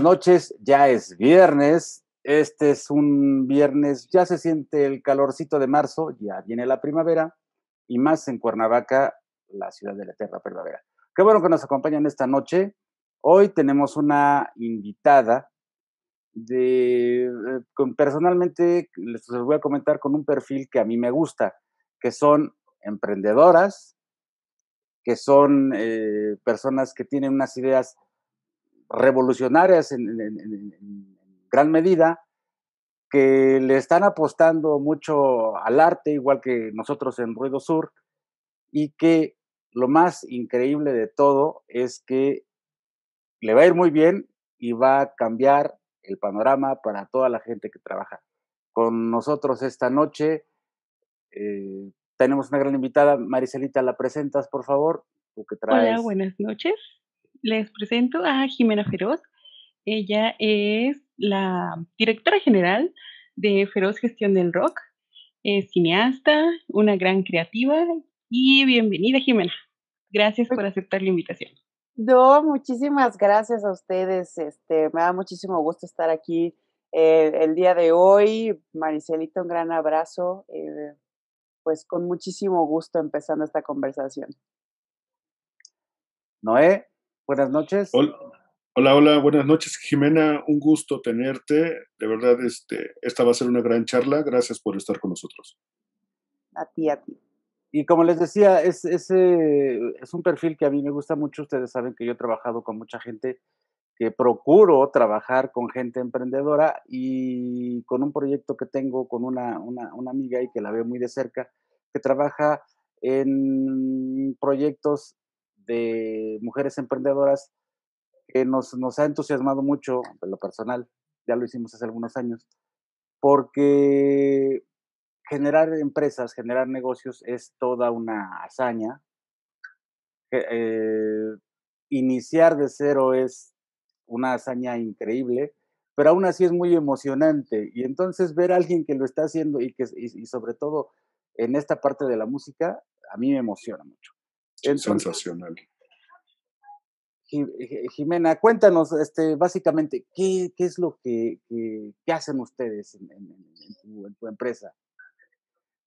noches. Ya es viernes. Este es un viernes, ya se siente el calorcito de marzo, ya viene la primavera y más en Cuernavaca, la ciudad de la eterna primavera. Qué bueno que nos acompañan esta noche. Hoy tenemos una invitada de, eh, personalmente les voy a comentar con un perfil que a mí me gusta, que son emprendedoras, que son eh, personas que tienen unas ideas revolucionarias en, gran medida, que le están apostando mucho al arte, igual que nosotros en Ruido Sur, y que lo más increíble de todo es que le va a ir muy bien y va a cambiar el panorama para toda la gente que trabaja. Con nosotros esta noche eh, tenemos una gran invitada. Maricelita, ¿la presentas, por favor? Hola, buenas noches les presento a Jimena Feroz. Ella es la directora general de Feroz Gestión del Rock. Es cineasta, una gran creativa y bienvenida Jimena. Gracias por aceptar la invitación. No, muchísimas gracias a ustedes. Este, me da muchísimo gusto estar aquí eh, el día de hoy. Maricelita, un gran abrazo. Eh, pues con muchísimo gusto empezando esta conversación. Noé, Buenas noches. Hola, hola, buenas noches, Jimena. Un gusto tenerte. De verdad, este, esta va a ser una gran charla. Gracias por estar con nosotros. A ti, a ti. Y como les decía, es, ese eh, es un perfil que a mí me gusta mucho. Ustedes saben que yo he trabajado con mucha gente que procuro trabajar con gente emprendedora y con un proyecto que tengo con una, una, una amiga y que la veo muy de cerca, que trabaja en proyectos de mujeres emprendedoras que nos, ha entusiasmado mucho, de lo personal, ya lo hicimos hace algunos años, porque generar empresas, generar negocios es toda una hazaña. Eh, iniciar de cero es una hazaña increíble, pero aún así es muy emocionante. Y entonces ver a alguien que lo está haciendo y, que, y sobre todo en esta parte de la música, a mí me emociona mucho. Es Sensacional. Eh, Jimena, cuéntanos este, básicamente qué, es lo que, hacen ustedes en, tu, empresa.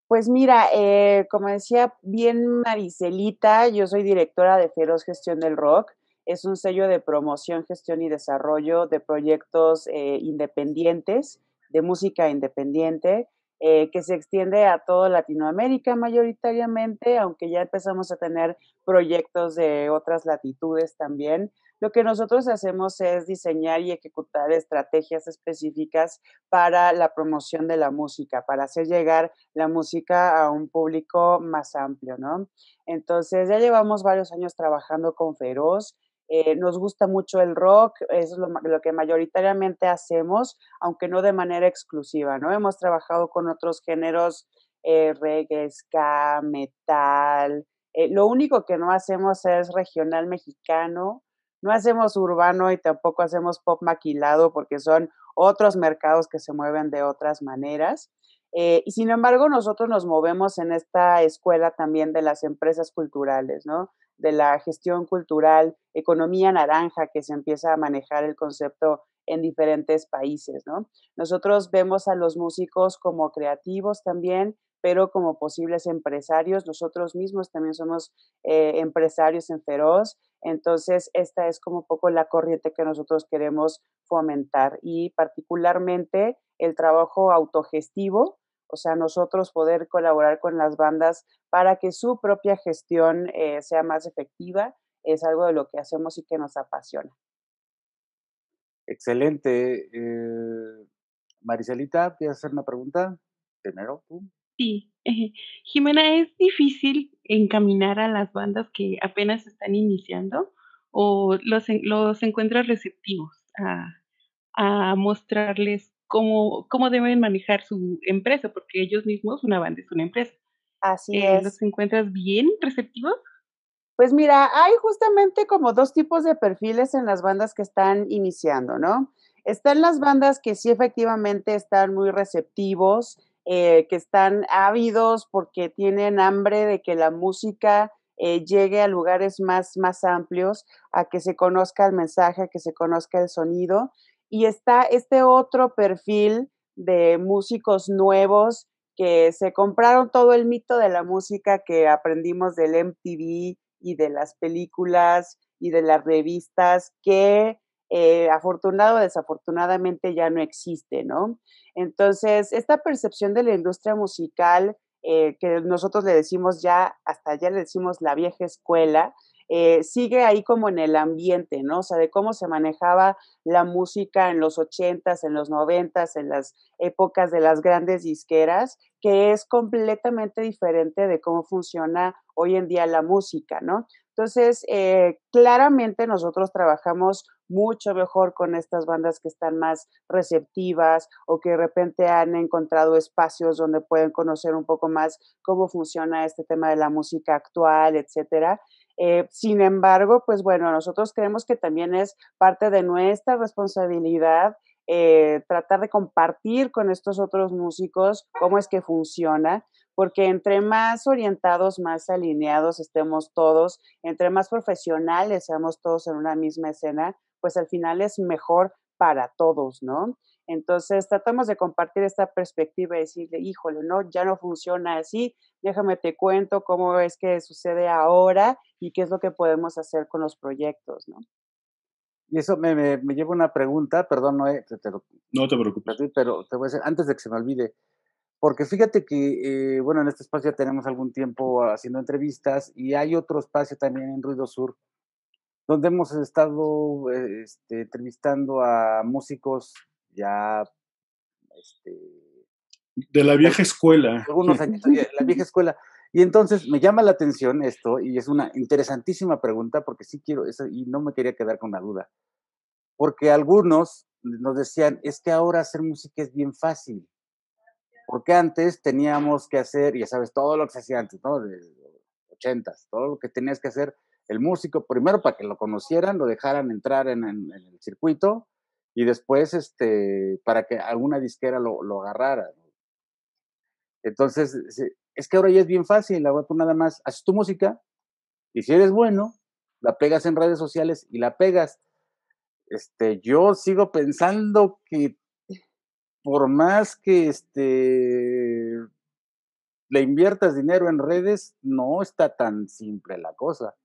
Pues mira, eh, como decía bien Maricelita, yo soy directora de Feroz Gestión del Rock. Es un sello de promoción, gestión y desarrollo de proyectos eh, independientes, de música independiente. Eh, que se extiende a toda Latinoamérica mayoritariamente, aunque ya empezamos a tener proyectos de otras latitudes también. Lo que nosotros hacemos es diseñar y ejecutar estrategias específicas para la promoción de la música, para hacer llegar la música a un público más amplio, ¿no? Entonces, ya llevamos varios años trabajando con Feroz, eh, nos gusta mucho el rock, es lo, que mayoritariamente hacemos, aunque no de manera exclusiva, ¿no? Hemos trabajado con otros géneros, eh, reggae, ska, metal. Eh, lo único que no hacemos es regional mexicano, no hacemos urbano y tampoco hacemos pop maquilado porque son otros mercados que se mueven de otras maneras. y sin embargo, nosotros nos movemos en esta escuela también de las empresas culturales, ¿no? de la gestión cultural, economía naranja, que se empieza a manejar el concepto en diferentes países, ¿no? Nosotros vemos a los músicos como creativos también, pero como posibles empresarios. Nosotros mismos también somos eh, empresarios en Feroz. Entonces, esta es como un poco la corriente que nosotros queremos fomentar y particularmente el trabajo autogestivo, o sea, nosotros poder colaborar con las bandas para que su propia gestión eh, sea más efectiva, es algo de lo que hacemos y que nos apasiona. Excelente. Mariselita, eh, Maricelita, ¿quieres hacer una pregunta? Primero tú. Sí. Eh, Jimena, ¿es difícil encaminar a las bandas que apenas están iniciando o los, los encuentras receptivos a, a mostrarles cómo, cómo deben manejar su empresa, porque ellos mismos, una banda es una empresa. Así eh, es. ¿Los encuentras bien receptivos? Pues mira, hay justamente como dos tipos de perfiles en las bandas que están iniciando, ¿no? Están las bandas que sí efectivamente están muy receptivos, eh, que están ávidos porque tienen hambre de que la música eh, llegue a lugares más, más amplios, a que se conozca el mensaje, a que se conozca el sonido. Y está este otro perfil de músicos nuevos que se compraron todo el mito de la música que aprendimos del MTV y de las películas y de las revistas que eh, afortunado o desafortunadamente ya no existe, ¿no? Entonces, esta percepción de la industria musical eh, que nosotros le decimos ya, hasta ya le decimos la vieja escuela, eh, sigue ahí como en el ambiente, ¿no? O sea, de cómo se manejaba la música en los 80 en los 90 en las épocas de las grandes disqueras, que es completamente diferente de cómo funciona hoy en día la música, ¿no? Entonces, eh, claramente nosotros trabajamos mucho mejor con estas bandas que están más receptivas o que de repente han encontrado espacios donde pueden conocer un poco más cómo funciona este tema de la música actual, etcétera. Eh, sin embargo, pues bueno, nosotros creemos que también es parte de nuestra responsabilidad eh, tratar de compartir con estos otros músicos cómo es que funciona, porque entre más orientados, más alineados estemos todos, entre más profesionales seamos todos en una misma escena, pues al final es mejor para todos, ¿no? Entonces tratamos de compartir esta perspectiva y decirle, híjole, no, ya no funciona así, déjame te cuento cómo es que sucede ahora y qué es lo que podemos hacer con los proyectos, ¿no? Y eso me, me, lleva una pregunta, perdón, no, te, no te preocupes. Pero te voy a decir, antes de que se me olvide, porque fíjate que, eh, bueno, en este espacio ya tenemos algún tiempo haciendo entrevistas y hay otro espacio también en Ruido Sur, donde hemos estado eh, este, entrevistando a músicos ya este, de la vieja escuela. Algunos años, la vieja escuela. Y entonces me llama la atención esto y es una interesantísima pregunta porque sí quiero eso y no me quería quedar con la duda. Porque algunos nos decían, es que ahora hacer música es bien fácil. Porque antes teníamos que hacer, ya sabes, todo lo que se hacía antes, ¿no? De ochentas, todo lo que tenías que hacer el músico, primero para que lo conocieran, lo dejaran entrar en el circuito, y después este, para que alguna disquera lo, agarrara. Entonces, eh, es que ahora ya es bien fácil, la tú nada más haces tu música y si eres bueno, la pegas en redes sociales y la pegas. Este, yo sigo pensando que por más que este, le inviertas dinero en redes, no está tan simple la cosa.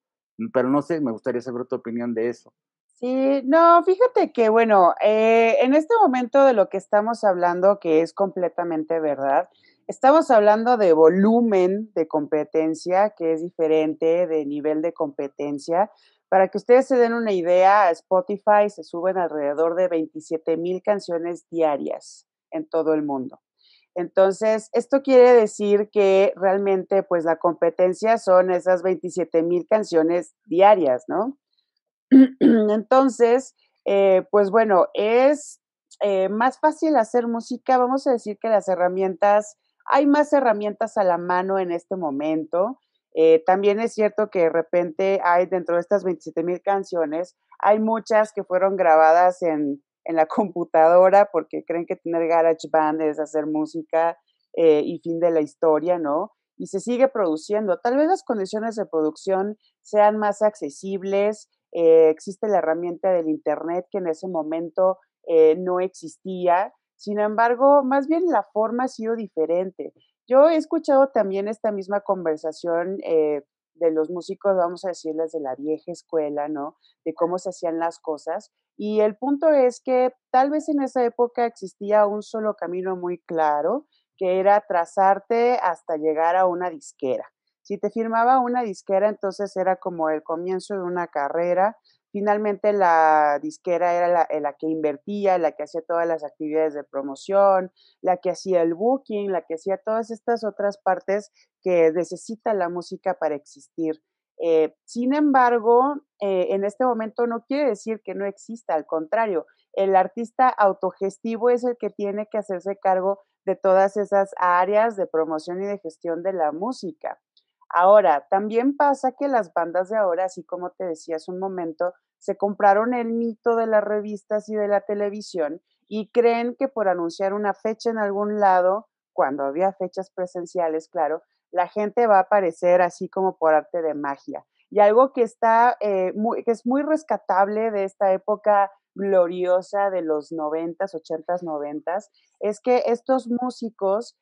Pero no sé, me gustaría saber tu opinión de eso. Sí, no, fíjate que bueno, eh, en este momento de lo que estamos hablando, que es completamente verdad, estamos hablando de volumen de competencia, que es diferente de nivel de competencia. Para que ustedes se den una idea, Spotify se suben alrededor de 27 mil canciones diarias en todo el mundo. Entonces, esto quiere decir que realmente, pues la competencia son esas 27 mil canciones diarias, ¿no? Entonces, eh, pues bueno, es eh, más fácil hacer música. Vamos a decir que las herramientas, hay más herramientas a la mano en este momento. Eh, también es cierto que de repente hay dentro de estas 27 mil canciones, hay muchas que fueron grabadas en, en, la computadora porque creen que tener band es hacer música y fin de la historia, ¿no? Y se sigue produciendo. Tal vez las condiciones de producción sean más accesibles, eh, existe la herramienta del Internet que en ese momento eh, no existía. Sin embargo, más bien la forma ha sido diferente. Yo he escuchado también esta misma conversación eh, de los músicos, vamos a decirles, de la vieja escuela, ¿no? De cómo se hacían las cosas. Y el punto es que tal vez en esa época existía un solo camino muy claro, que era trazarte hasta llegar a una disquera. Si te firmaba una disquera, entonces era como el comienzo de una carrera. Finalmente la disquera era la, que invertía, la que hacía todas las actividades de promoción, la que hacía el booking, la que hacía todas estas otras partes que necesita la música para existir. Eh, sin embargo, eh, en este momento no quiere decir que no exista, al contrario, el artista autogestivo es el que tiene que hacerse cargo de todas esas áreas de promoción y de gestión de la música. Ahora, también pasa que las bandas de ahora, así como te decía hace un momento, se compraron el mito de las revistas y de la televisión y creen que por anunciar una fecha en algún lado, cuando había fechas presenciales, claro, la gente va a aparecer así como por arte de magia. Y algo que, está, eh, que es muy rescatable de esta época gloriosa de los noventas, s noventas, es que estos músicos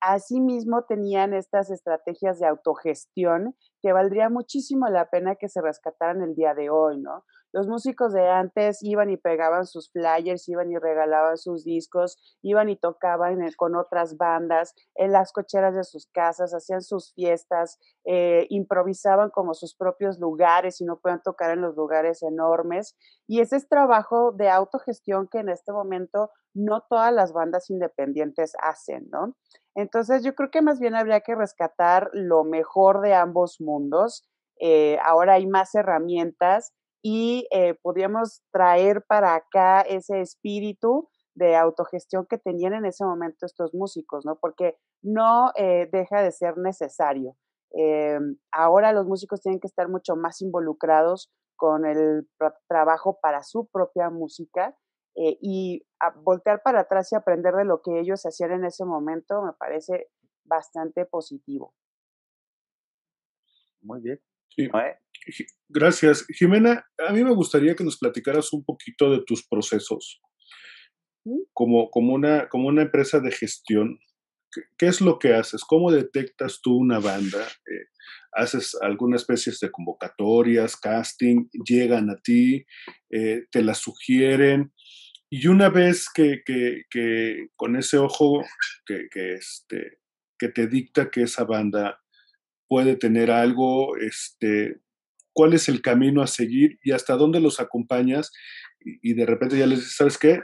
asimismo, tenían estas estrategias de autogestión que valdría muchísimo la pena que se rescataran el día de hoy, ¿no? Los músicos de antes iban y pegaban sus flyers, iban y regalaban sus discos, iban y tocaban con otras bandas en las cocheras de sus casas, hacían sus fiestas, eh, improvisaban como sus propios lugares y no podían tocar en los lugares enormes. Y ese es trabajo de autogestión que en este momento no todas las bandas independientes hacen, ¿no? Entonces yo creo que más bien habría que rescatar lo mejor de ambos mundos. Eh, ahora hay más herramientas y eh, podríamos traer para acá ese espíritu de autogestión que tenían en ese momento estos músicos, ¿no? Porque no eh, deja de ser necesario. Em, ahora los músicos tienen que estar mucho más involucrados con el trabajo para su propia música eh, y voltear para atrás y aprender de lo que ellos hacían en ese momento me parece bastante positivo. Muy bien. Eh? Gracias. Jimena, a mí me gustaría que nos platicaras un poquito de tus procesos. Mm. Como, como, una, como una empresa de gestión, ¿qué, es lo que haces? ¿Cómo detectas tú una banda? Eh, ¿Haces alguna especie de convocatorias, casting? ¿Llegan a ti? Eh, ¿Te las sugieren? Y una vez que, con ese ojo que, este, que te dicta que esa banda puede tener algo, este, cuál es el camino a seguir y hasta dónde los acompañas y, de repente ya les dices, ¿sabes qué?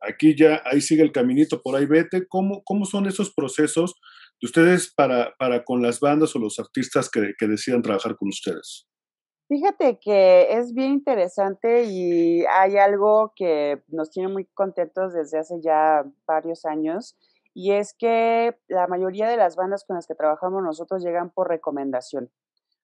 Aquí ya, ahí sigue el caminito, por ahí vete. ¿Cómo, cómo son esos procesos de ustedes para, con las bandas o los artistas que, que decidan trabajar con ustedes? Fíjate que es bien interesante y hay algo que nos tiene muy contentos desde hace ya varios años, y es que la mayoría de las bandas con las que trabajamos nosotros llegan por recomendación.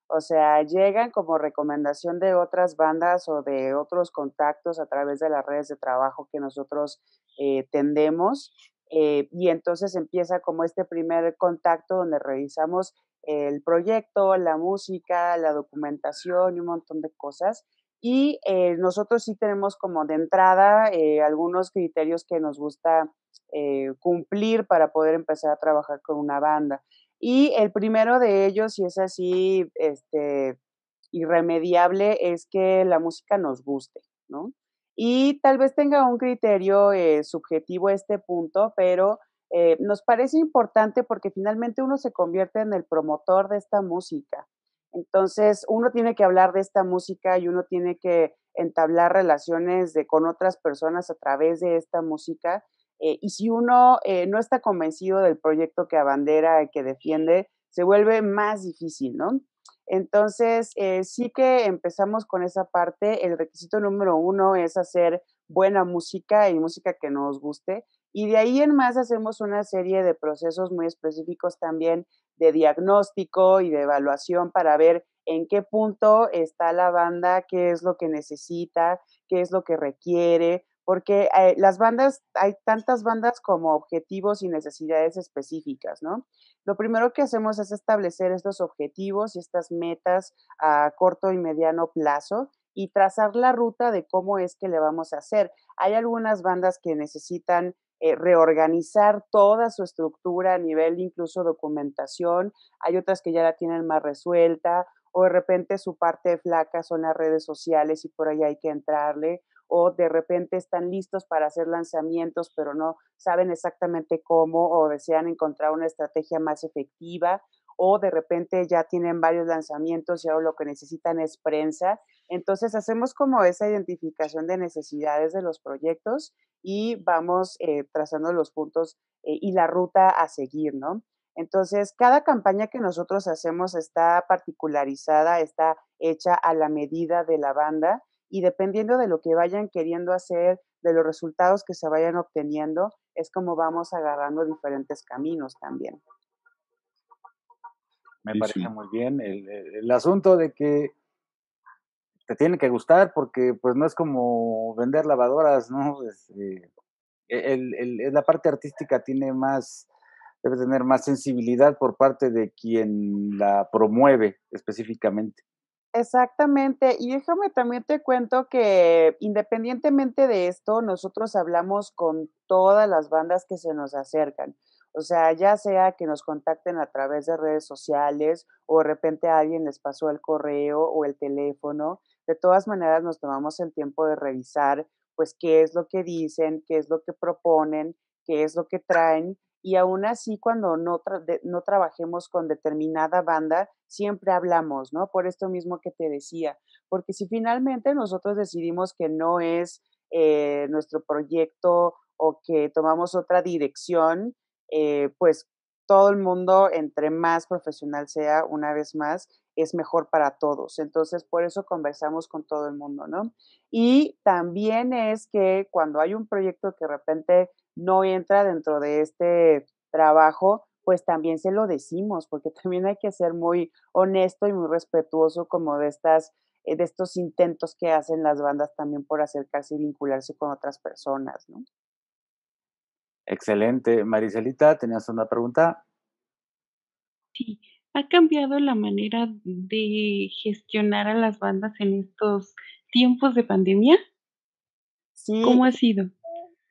O sea, llegan como recomendación de otras bandas o de otros contactos a través de las redes de trabajo que nosotros eh, tendemos. Eh, y entonces empieza como este primer contacto donde revisamos el proyecto, la música, la documentación y un montón de cosas. Y eh, nosotros sí tenemos como de entrada eh, algunos criterios que nos gusta eh, cumplir para poder empezar a trabajar con una banda. Y el primero de ellos, si es así, este, irremediable, es que la música nos guste, ¿no? Y tal vez tenga un criterio subjetivo este punto, pero nos parece importante porque finalmente uno se convierte en el promotor de esta música. Entonces, uno tiene que hablar de esta música y uno tiene que entablar relaciones con otras personas a través de esta música. Eh, y si uno eh, no está convencido del proyecto que abandera, que defiende, se vuelve más difícil, ¿no? Entonces, eh, sí que empezamos con esa parte. El requisito número uno es hacer buena música y música que nos guste. Y de ahí en más hacemos una serie de procesos muy específicos también de diagnóstico y de evaluación para ver en qué punto está la banda, qué es lo que necesita, qué es lo que requiere, porque eh, las bandas, hay tantas bandas como objetivos y necesidades específicas, ¿no? Lo primero que hacemos es establecer estos objetivos y estas metas a corto y mediano plazo y trazar la ruta de cómo es que le vamos a hacer. Hay algunas bandas que necesitan eh, reorganizar toda su estructura a nivel incluso documentación. Hay otras que ya la tienen más resuelta o de repente su parte flaca son las redes sociales y por ahí hay que entrarle o de repente están listos para hacer lanzamientos pero no saben exactamente cómo o desean encontrar una estrategia más efectiva o de repente ya tienen varios lanzamientos y ahora lo que necesitan es prensa. Entonces hacemos como esa identificación de necesidades de los proyectos y vamos eh, trazando los puntos eh, y la ruta a seguir, ¿no? Entonces, cada campaña que nosotros hacemos está particularizada, está hecha a la medida de la banda y dependiendo de lo que vayan queriendo hacer, de los resultados que se vayan obteniendo, es como vamos agarrando diferentes caminos también me parece muy bien. E, el, asunto de que te tiene que gustar porque pues no es como vender lavadoras, ¿no? Este, e, el, e, la parte artística tiene más, debe tener más sensibilidad por parte de quien la promueve específicamente. Exactamente, y déjame también te cuento que independientemente de esto, nosotros hablamos con todas las bandas que se nos acercan. O sea, ya sea que nos contacten a través de redes sociales o de repente alguien les pasó el correo o el teléfono, de todas maneras nos tomamos el tiempo de revisar pues qué es lo que dicen, qué es lo que proponen, qué es lo que traen y aún así cuando no, no trabajemos con determinada banda, siempre hablamos, ¿no? Por esto mismo que te decía, porque si finalmente nosotros decidimos que no es eh, nuestro proyecto o que tomamos otra dirección, eh, pues todo el mundo, entre más profesional sea, una vez más, es mejor para todos. Entonces, por eso conversamos con todo el mundo, ¿no? Y también es que cuando hay un proyecto que de repente no entra dentro de este trabajo, pues también se lo decimos, porque también hay que ser muy honesto y muy respetuoso como de estas eh, de estos intentos que hacen las bandas también por acercarse y vincularse con otras personas, ¿no? Excelente. Maricelita, tenías una pregunta. Sí, ¿ha cambiado la manera de gestionar a las bandas en estos tiempos de pandemia? Sí. ¿Cómo ha sido?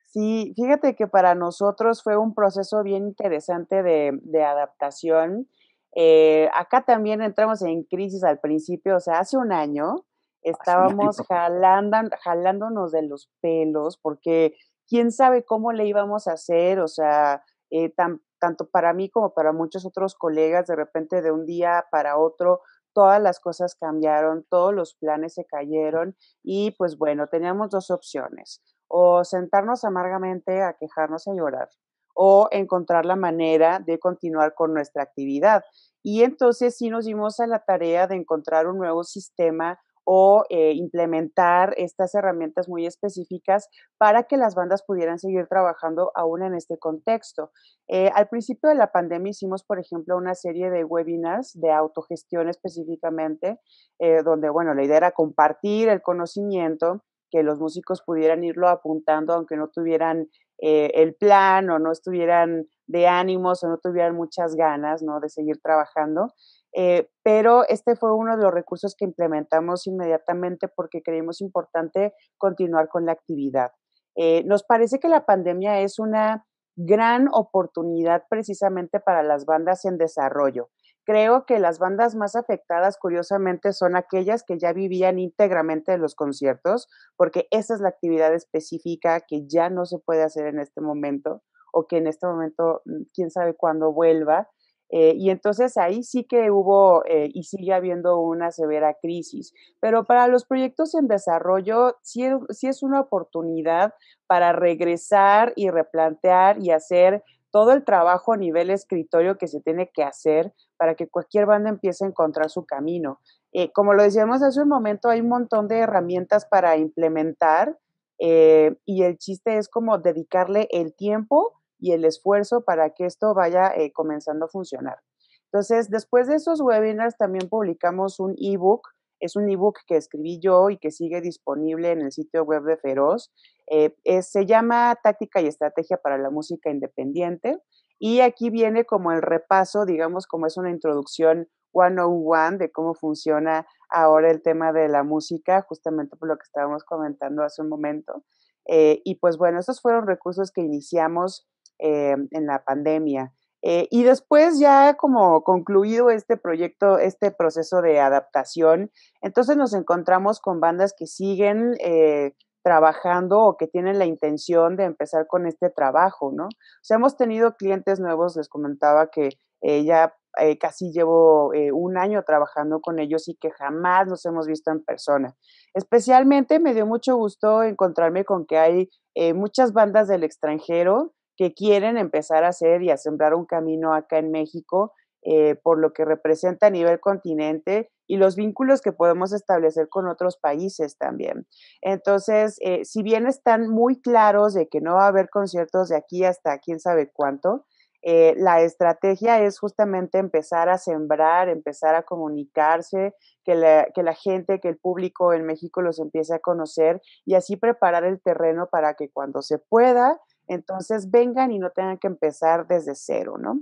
Sí, fíjate que para nosotros fue un proceso bien interesante de, adaptación. Eh, acá también entramos en crisis al principio, o sea, hace un año estábamos jalando, jalándonos de los pelos porque quién sabe cómo le íbamos a hacer, o sea, eh, tanto para mí como para muchos otros colegas, de repente de un día para otro, todas las cosas cambiaron, todos los planes se cayeron y pues bueno, teníamos dos opciones, o sentarnos amargamente a quejarnos y a llorar, o encontrar la manera de continuar con nuestra actividad. Y entonces sí nos dimos a la tarea de encontrar un nuevo sistema o eh, implementar estas herramientas muy específicas para que las bandas pudieran seguir trabajando aún en este contexto. Eh, al principio de la pandemia hicimos, por ejemplo, una serie de webinars de autogestión específicamente, eh, donde, bueno, la idea era compartir el conocimiento, que los músicos pudieran irlo apuntando, aunque no tuvieran el plan o no estuvieran de ánimos o no tuvieran muchas ganas ¿no? de seguir trabajando. Eh, pero este fue uno de los recursos que implementamos inmediatamente porque creímos importante continuar con la actividad. Eh, nos parece que la pandemia es una gran oportunidad precisamente para las bandas en desarrollo. Creo que las bandas más afectadas, curiosamente, son aquellas que ya vivían íntegramente de los conciertos, porque esa es la actividad específica que ya no se puede hacer en este momento o que en este momento, mm, quién sabe cuándo vuelva. Eh, y entonces ahí sí que hubo eh, y sigue habiendo una severa crisis. Pero para los proyectos en desarrollo sí, es una oportunidad para regresar y replantear y hacer todo el trabajo a nivel escritorio que se tiene que hacer para que cualquier banda empiece a encontrar su camino. Eh, como lo decíamos hace un momento, hay un montón de herramientas para implementar y el chiste es como dedicarle el tiempo y el esfuerzo para que esto vaya eh, comenzando a funcionar. Entonces, después de esos webinars también publicamos un ebook. Es un ebook que escribí yo y que sigue disponible en el sitio web de Feroz. Eh, se llama Táctica y Estrategia para la Música Independiente. Y aquí viene como el repaso, digamos, como es una introducción 101 de cómo funciona ahora el tema de la música, justamente por lo que estábamos comentando hace un momento. Eh, y pues bueno, estos fueron recursos que iniciamos eh, en la pandemia. Eh, y después ya como concluido este proyecto, este proceso de adaptación, entonces nos encontramos con bandas que siguen eh, trabajando o que tienen la intención de empezar con este trabajo, ¿no? O sea, hemos tenido clientes nuevos, les comentaba que ya casi llevo un año trabajando con ellos y que jamás nos hemos visto en persona. Especialmente me dio mucho gusto encontrarme con que hay muchas bandas del extranjero que quieren empezar a hacer y a sembrar un camino acá en México eh, por lo que representa a nivel continente y los vínculos que podemos establecer con otros países también. Entonces, eh, si bien están muy claros de que no va a haber conciertos de aquí hasta quién sabe cuánto, eh, la estrategia es justamente empezar a sembrar, empezar a comunicarse, que la, que la gente, que el público en México los empiece a conocer y así preparar el terreno para que cuando se pueda entonces vengan y no tengan que empezar desde cero, ¿no?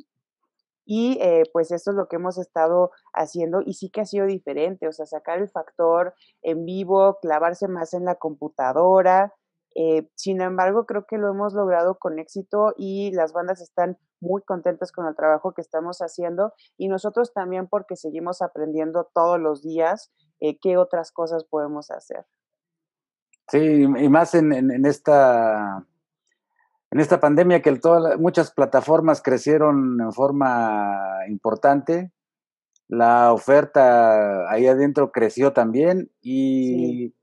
Y eh, pues esto es lo que hemos estado haciendo y sí que ha sido diferente, o sea, sacar el factor en vivo, clavarse más en la computadora. Eh, sin embargo, creo que lo hemos logrado con éxito y las bandas están muy contentas con el trabajo que estamos haciendo y nosotros también porque seguimos aprendiendo todos los días eh, qué otras cosas podemos hacer. Sí, y más en esta en esta pandemia que muchas plataformas crecieron en forma importante, la oferta ahí adentro creció también y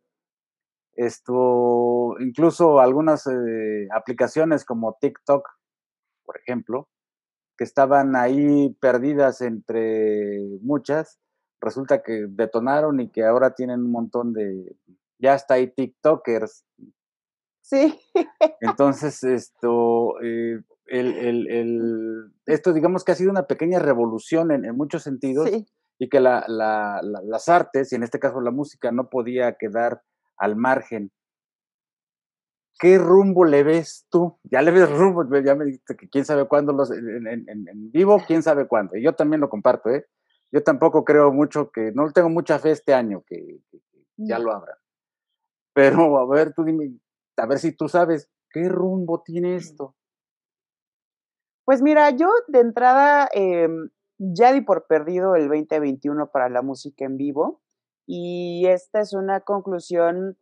incluso algunas eh, aplicaciones como TikTok, por ejemplo, que estaban ahí perdidas entre muchas, resulta que detonaron y que ahora tienen un montón de, ya está ahí TikTokers, Sí. Entonces, esto, eh, el, el, esto digamos que ha sido una pequeña revolución en, muchos sentidos y que las artes, y en este caso la música, no podía quedar al margen. ¿Qué rumbo le ves tú? Ya le ves rumbo, ya me dijiste que quién sabe cuándo los, en, vivo, quién sabe cuándo. Y yo también lo comparto, ¿eh? Yo tampoco creo mucho que, no tengo mucha fe este año que, que ya mm. lo habrá Pero a ver, tú dime, a ver si tú sabes qué rumbo tiene esto. Pues mira, yo de entrada em, ya di por perdido el 2021 para la música en vivo y esta es una conclusión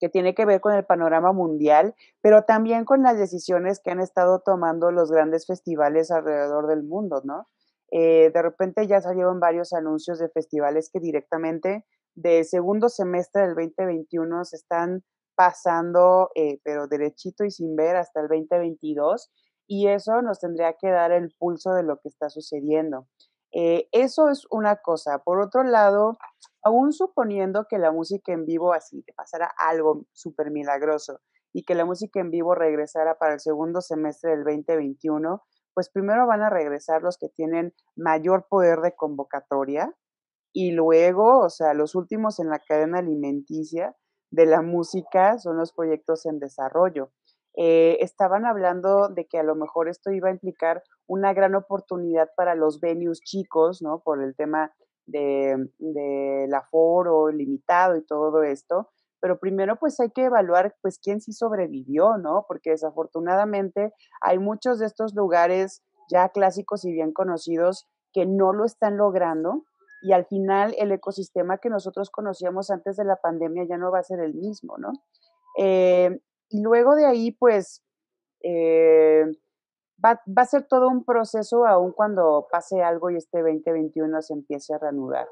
que tiene que ver con el panorama mundial, pero también con las decisiones que han estado tomando los grandes festivales alrededor del mundo, ¿no? Eh, de repente ya salieron varios anuncios de festivales que directamente de segundo semestre del 2021 se están pasando, eh, pero derechito y sin ver hasta el 2022, y eso nos tendría que dar el pulso de lo que está sucediendo. Eh, eso es una cosa. Por otro lado, aún suponiendo que la música en vivo así te pasara algo súper milagroso y que la música en vivo regresara para el segundo semestre del 2021, pues primero van a regresar los que tienen mayor poder de convocatoria y luego, o sea, los últimos en la cadena alimenticia de la música son los proyectos en desarrollo. Eh, estaban hablando de que a lo mejor esto iba a implicar una gran oportunidad para los venues chicos, ¿no? Por el tema del de, la aforo limitado y todo esto. Pero primero, pues hay que evaluar, pues, quién sí sobrevivió, ¿no? Porque desafortunadamente hay muchos de estos lugares ya clásicos y bien conocidos que no lo están logrando y al final el ecosistema que nosotros conocíamos antes de la pandemia ya no va a ser el mismo, ¿no? Eh, y luego de ahí, pues, eh, va, a ser todo un proceso aún cuando pase algo y este 2021 se empiece a reanudar.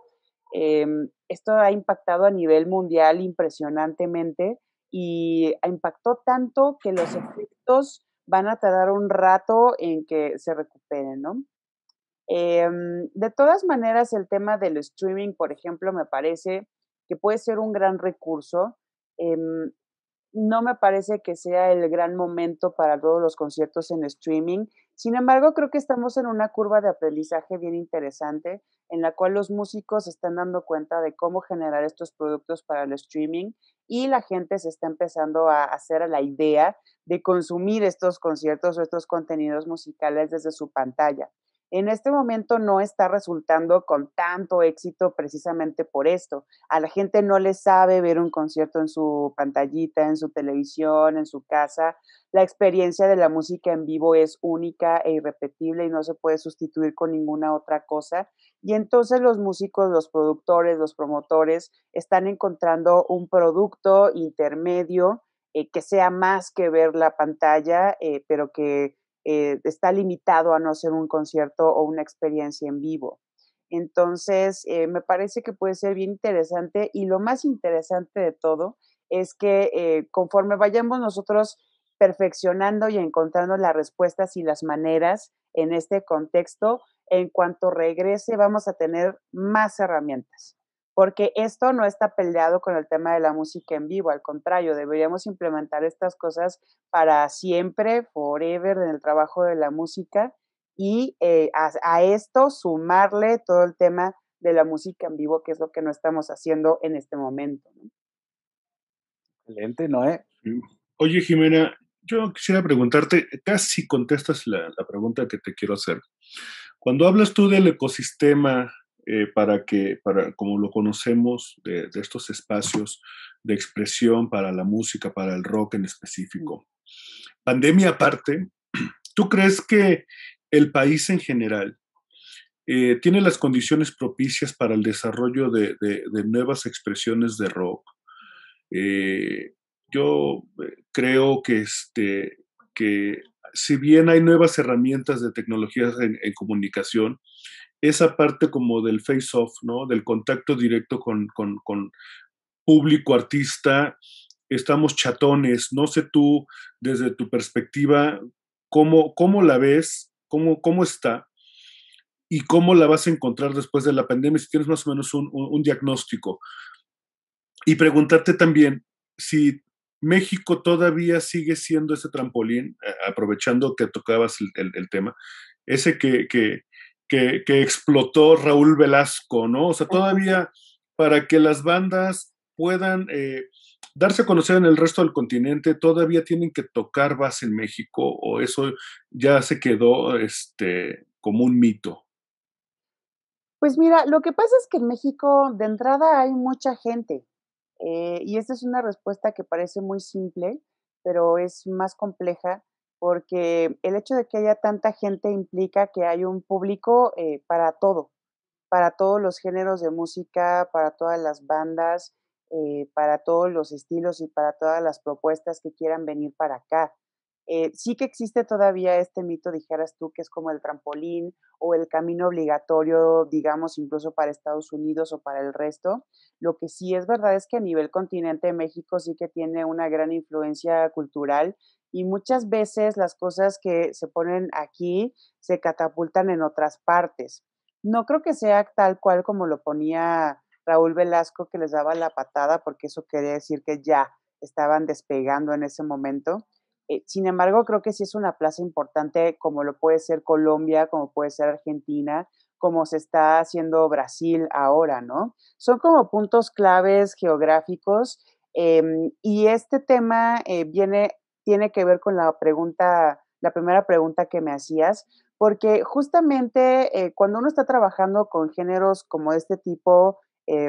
Eh, esto ha impactado a nivel mundial impresionantemente y impactó tanto que los efectos van a tardar un rato en que se recuperen, ¿no? Em, de todas maneras, el tema del streaming, por ejemplo, me parece que puede ser un gran recurso. Em, no me parece que sea el gran momento para todos los conciertos en streaming. Sin embargo, creo que estamos en una curva de aprendizaje bien interesante en la cual los músicos están dando cuenta de cómo generar estos productos para el streaming y la gente se está empezando a hacer la idea de consumir estos conciertos o estos contenidos musicales desde su pantalla en este momento no está resultando con tanto éxito precisamente por esto. A la gente no le sabe ver un concierto en su pantallita, en su televisión, en su casa. La experiencia de la música en vivo es única e irrepetible y no se puede sustituir con ninguna otra cosa. Y entonces los músicos, los productores, los promotores están encontrando un producto intermedio eh, que sea más que ver la pantalla, eh, pero que eh, está limitado a no ser un concierto o una experiencia en vivo. Entonces, eh, me parece que puede ser bien interesante y lo más interesante de todo es que eh, conforme vayamos nosotros perfeccionando y encontrando las respuestas y las maneras en este contexto, en cuanto regrese vamos a tener más herramientas porque esto no está peleado con el tema de la música en vivo, al contrario, deberíamos implementar estas cosas para siempre, forever, en el trabajo de la música y eh, a, esto sumarle todo el tema de la música en vivo, que es lo que no estamos haciendo en este momento. ¿no? Excelente, Noé. Eh? Oye, Jimena, yo quisiera preguntarte, casi contestas la pregunta que te quiero hacer. Cuando hablas tú del ecosistema eh, para que, para, como lo conocemos, de, estos espacios de expresión para la música, para el rock en mm. específico. Pandemia aparte, ¿tú crees que el país en general eh, tiene las condiciones propicias para el desarrollo de, de, nuevas expresiones de rock? Eh, yo creo que, este, que si bien hay nuevas herramientas de tecnologías en comunicación, esa parte como del face-off, ¿no? Del contacto directo con, público, artista, estamos chatones, no sé tú, desde tu perspectiva, cómo, cómo la ves, cómo, cómo está y cómo la vas a encontrar después de la pandemia, si tienes más o menos un, diagnóstico. Y preguntarte también si México todavía sigue siendo ese trampolín, aprovechando que tocabas el, tema, ese que, que, que, explotó Raúl Velasco, ¿no? O sea, todavía para que las bandas puedan eh, darse a conocer en el resto del continente, todavía tienen que tocar base en México o eso ya se quedó este, como un mito. Pues mira, lo que pasa es que en México de entrada hay mucha gente eh, y esta es una respuesta que parece muy simple, pero es más compleja porque el hecho de que haya tanta gente implica que hay un público eh, para todo, para todos los géneros de música, para todas las bandas, eh, para todos los estilos y para todas las propuestas que quieran venir para acá. Eh, sí que existe todavía este mito, dijeras tú, que es como el trampolín o el camino obligatorio, digamos, incluso para Estados Unidos o para el resto. Lo que sí es verdad es que a nivel continente México sí que tiene una gran influencia cultural y muchas veces las cosas que se ponen aquí se catapultan en otras partes. No creo que sea tal cual como lo ponía Raúl Velasco que les daba la patada, porque eso quería decir que ya estaban despegando en ese momento eh, sin embargo, creo que sí es una plaza importante como lo puede ser Colombia, como puede ser Argentina, como se está haciendo Brasil ahora, ¿no? Son como puntos claves geográficos em, y este tema eh, viene, tiene que ver con la pregunta, la primera pregunta que me hacías, porque justamente eh, cuando uno está trabajando con géneros como este tipo,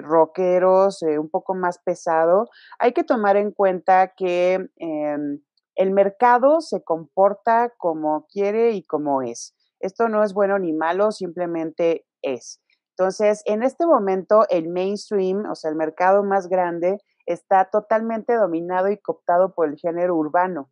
rockeros, un poco más pesado, hay que tomar en cuenta que em, el mercado se comporta como quiere y como es. Esto no es bueno ni malo, simplemente es. Entonces, en este momento, el mainstream, o sea, el mercado más grande, está totalmente dominado y cooptado por el género urbano.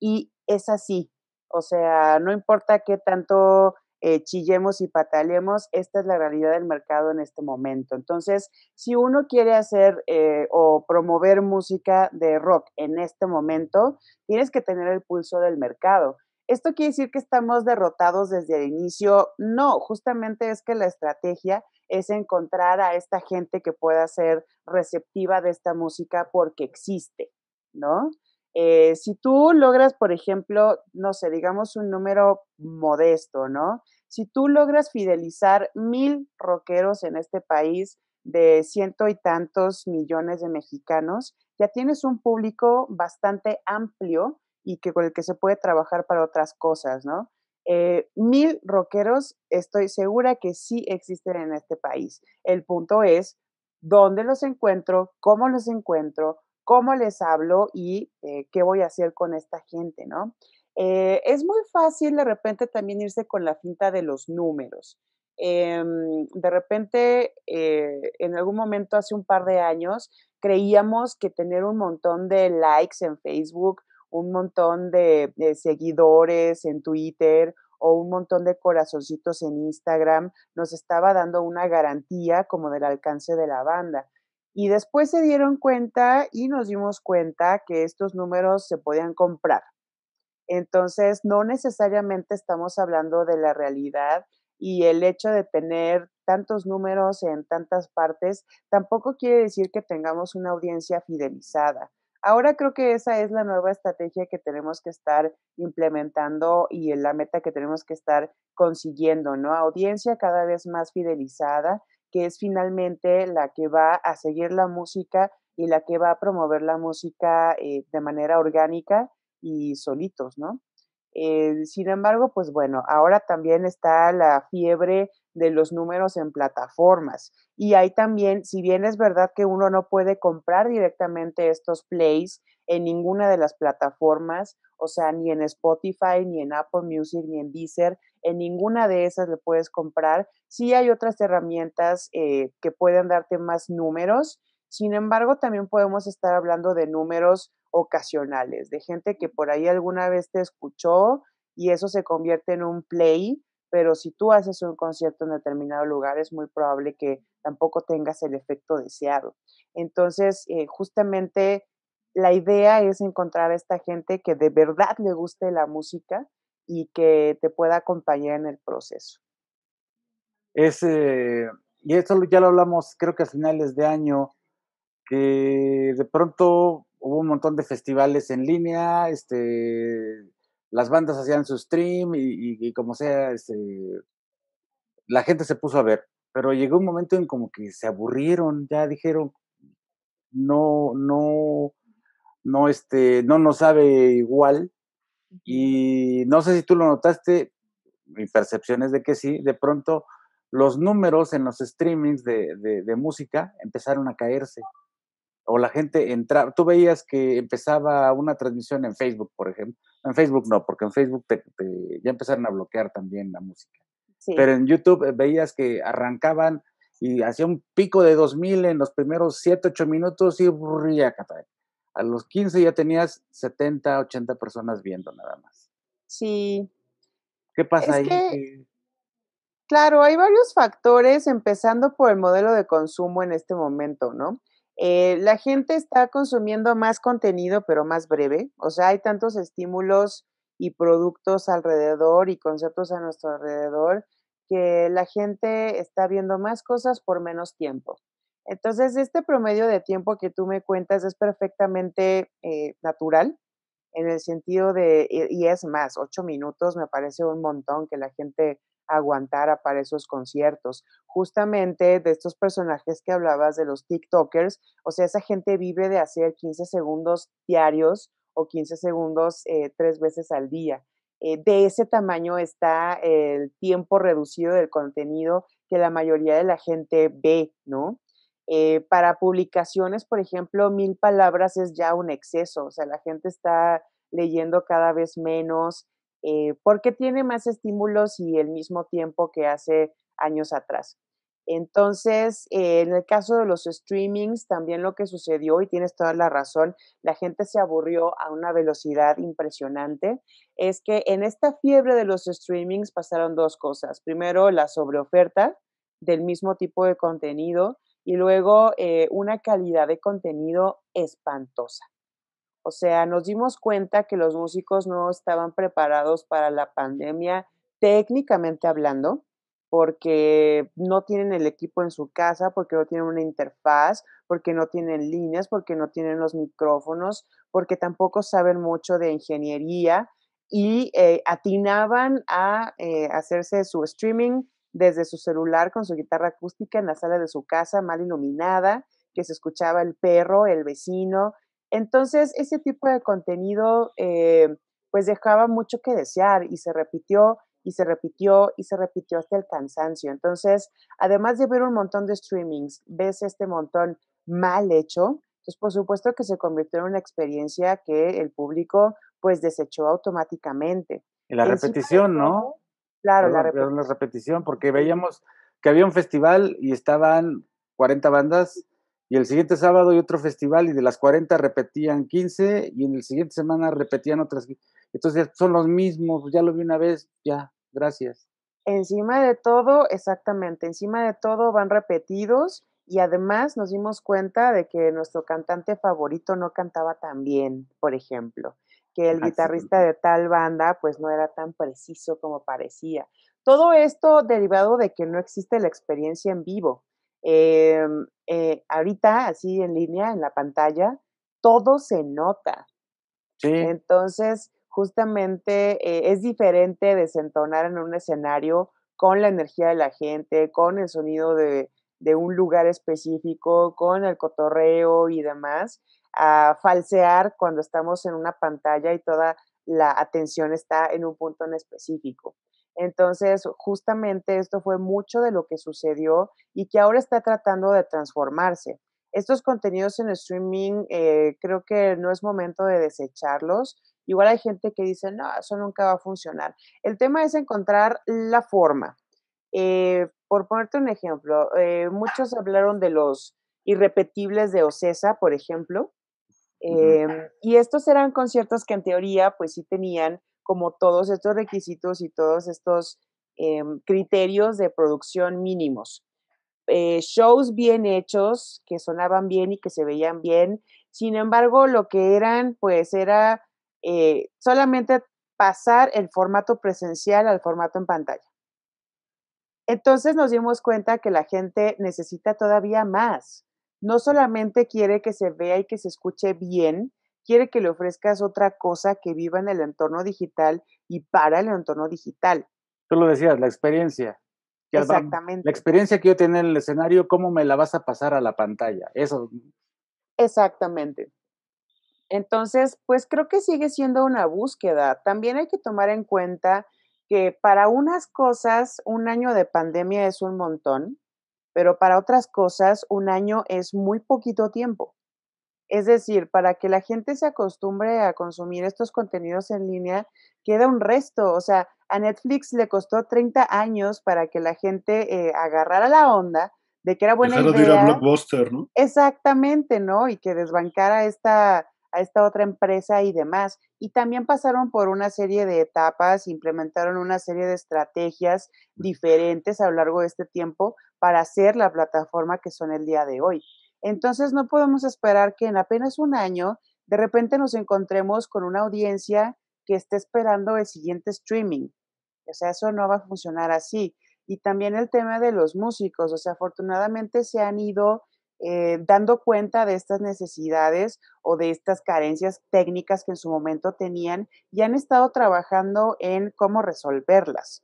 Y es así. O sea, no importa qué tanto eh, chillemos y pataleemos, esta es la realidad del mercado en este momento. Entonces, si uno quiere hacer eh, o promover música de rock en este momento, tienes que tener el pulso del mercado. ¿Esto quiere decir que estamos derrotados desde el inicio? No, justamente es que la estrategia es encontrar a esta gente que pueda ser receptiva de esta música porque existe, ¿no? Eh, si tú logras, por ejemplo, no sé, digamos un número modesto, ¿no? Si tú logras fidelizar mil rockeros en este país de ciento y tantos millones de mexicanos, ya tienes un público bastante amplio y que con el que se puede trabajar para otras cosas, ¿no? Eh, mil rockeros estoy segura que sí existen en este país. El punto es dónde los encuentro, cómo los encuentro, cómo les hablo y eh, qué voy a hacer con esta gente, ¿no? Eh, es muy fácil de repente también irse con la cinta de los números. Em, de repente, eh, en algún momento hace un par de años, creíamos que tener un montón de likes en Facebook, un montón de, de seguidores en Twitter o un montón de corazoncitos en Instagram nos estaba dando una garantía como del alcance de la banda. Y después se dieron cuenta y nos dimos cuenta que estos números se podían comprar. Entonces, no necesariamente estamos hablando de la realidad y el hecho de tener tantos números en tantas partes tampoco quiere decir que tengamos una audiencia fidelizada. Ahora creo que esa es la nueva estrategia que tenemos que estar implementando y la meta que tenemos que estar consiguiendo, ¿no? Audiencia cada vez más fidelizada que es finalmente la que va a seguir la música y la que va a promover la música eh, de manera orgánica y solitos, ¿no? Eh, sin embargo, pues bueno, ahora también está la fiebre de los números en plataformas. Y hay también, si bien es verdad que uno no puede comprar directamente estos plays en ninguna de las plataformas, o sea, ni en Spotify, ni en Apple Music, ni en Deezer, en ninguna de esas le puedes comprar. Sí hay otras herramientas eh, que pueden darte más números, sin embargo, también podemos estar hablando de números ocasionales, de gente que por ahí alguna vez te escuchó y eso se convierte en un play, pero si tú haces un concierto en determinado lugar es muy probable que tampoco tengas el efecto deseado. Entonces, eh, justamente la idea es encontrar a esta gente que de verdad le guste la música y que te pueda acompañar en el proceso. Es, y eso ya lo hablamos creo que a finales de año, que de pronto hubo un montón de festivales en línea, este, las bandas hacían su stream y, como sea, este, la gente se puso a ver, pero llegó un momento en como que se aburrieron, ya dijeron, no, no, no, este, no nos sabe igual y no sé si tú lo notaste, mi percepción es de que sí, de pronto los números en los streamings de, música empezaron a caerse. O la gente entraba, tú veías que empezaba una transmisión en Facebook, por ejemplo. En Facebook no, porque en Facebook ya empezaron a bloquear también la música. Pero en YouTube eh, veías que arrancaban y hacía un pico de 2000 en los primeros 7, 8 minutos y burría, a los 15 ya tenías 70, 80 personas viendo nada más. Sí. ¿Qué pasa ahí? claro, hay varios factores, empezando por el modelo de consumo en este momento, ¿no? Eh, la gente está consumiendo más contenido, pero más breve. O sea, hay tantos estímulos y productos alrededor y conceptos a nuestro alrededor que la gente está viendo más cosas por menos tiempo. Entonces, este promedio de tiempo que tú me cuentas es perfectamente eh, natural, en el sentido de, eh, y es más, ocho minutos me parece un montón que la gente aguantara para esos conciertos. Justamente de estos personajes que hablabas, de los TikTokers, o sea, esa gente vive de hacer 15 segundos diarios o 15 segundos eh, tres veces al día. de ese tamaño está el tiempo reducido del contenido que la mayoría de la gente ve, ¿no? Eh, para publicaciones, por ejemplo, mil palabras es ya un exceso, o sea, la gente está leyendo cada vez menos eh, porque tiene más estímulos y el mismo tiempo que hace años atrás. Entonces, eh, en el caso de los streamings, también lo que sucedió, y tienes toda la razón, la gente se aburrió a una velocidad impresionante, es que en esta fiebre de los streamings pasaron dos cosas. Primero, la sobreoferta del mismo tipo de contenido, y luego eh, una calidad de contenido espantosa. O sea, nos dimos cuenta que los músicos no estaban preparados para la pandemia técnicamente hablando, porque no tienen el equipo en su casa, porque no tienen una interfaz, porque no tienen líneas, porque no tienen los micrófonos, porque tampoco saben mucho de ingeniería y eh, atinaban a eh, hacerse su streaming desde su celular con su guitarra acústica en la sala de su casa mal iluminada, que se escuchaba el perro, el vecino. Entonces, ese tipo de contenido eh, pues dejaba mucho que desear y se repitió y se repitió y se repitió hasta el cansancio. Entonces, además de ver un montón de streamings, ves este montón mal hecho. Entonces, pues, por supuesto que se convirtió en una experiencia que el público pues desechó automáticamente. Y la repetición, ¿no? Claro, la, repetición. porque veíamos que había un festival y estaban 40 bandas, y el siguiente sábado hay otro festival y de las 40 repetían 15 y en el siguiente semana repetían otras. Entonces son los mismos, ya lo vi una vez, ya, gracias. Encima de todo, exactamente, encima de todo van repetidos y además nos dimos cuenta de que nuestro cantante favorito no cantaba tan bien, por ejemplo que el guitarrista de tal banda pues no era tan preciso como parecía. Todo esto derivado de que no existe la experiencia en vivo. Em, eh, ahorita, así en línea, en la pantalla, todo se nota. Entonces, justamente eh, es diferente desentonar en un escenario con la energía de la gente, con el sonido de, de un lugar específico, con el cotorreo y demás, a falsear cuando estamos en una pantalla y toda la atención está en un punto en específico. Entonces, justamente esto fue mucho de lo que sucedió y que ahora está tratando de transformarse. Estos contenidos en streaming eh, creo que no es momento de desecharlos. Igual hay gente que dice, no, eso nunca va a funcionar. El tema es encontrar la forma. Eh, por ponerte un ejemplo, eh, muchos hablaron de los irrepetibles de Ocesa, por ejemplo, Em, y estos eran conciertos que en teoría pues sí tenían como todos estos requisitos y todos estos em, criterios de producción mínimos. Eh, shows bien hechos, que sonaban bien y que se veían bien. Sin embargo, lo que eran pues era eh, solamente pasar el formato presencial al formato en pantalla. Entonces nos dimos cuenta que la gente necesita todavía más no solamente quiere que se vea y que se escuche bien, quiere que le ofrezcas otra cosa que viva en el entorno digital y para el entorno digital. Tú lo decías, la experiencia. Exactamente. La experiencia que yo tenía en el escenario, ¿cómo me la vas a pasar a la pantalla? Eso. Exactamente. Entonces, pues creo que sigue siendo una búsqueda. También hay que tomar en cuenta que para unas cosas un año de pandemia es un montón, pero para otras cosas un año es muy poquito tiempo. Es decir, para que la gente se acostumbre a consumir estos contenidos en línea, queda un resto. O sea, a Netflix le costó 30 años para que la gente eh, agarrara la onda de que era buena idea. a Blockbuster, ¿no? Exactamente, ¿no? Y que desbancara esta a esta otra empresa y demás. Y también pasaron por una serie de etapas, implementaron una serie de estrategias diferentes a lo largo de este tiempo para hacer la plataforma que son el día de hoy. Entonces no podemos esperar que en apenas un año de repente nos encontremos con una audiencia que esté esperando el siguiente streaming. O sea, eso no va a funcionar así. Y también el tema de los músicos, o sea, afortunadamente se han ido eh, dando cuenta de estas necesidades o de estas carencias técnicas que en su momento tenían y han estado trabajando en cómo resolverlas.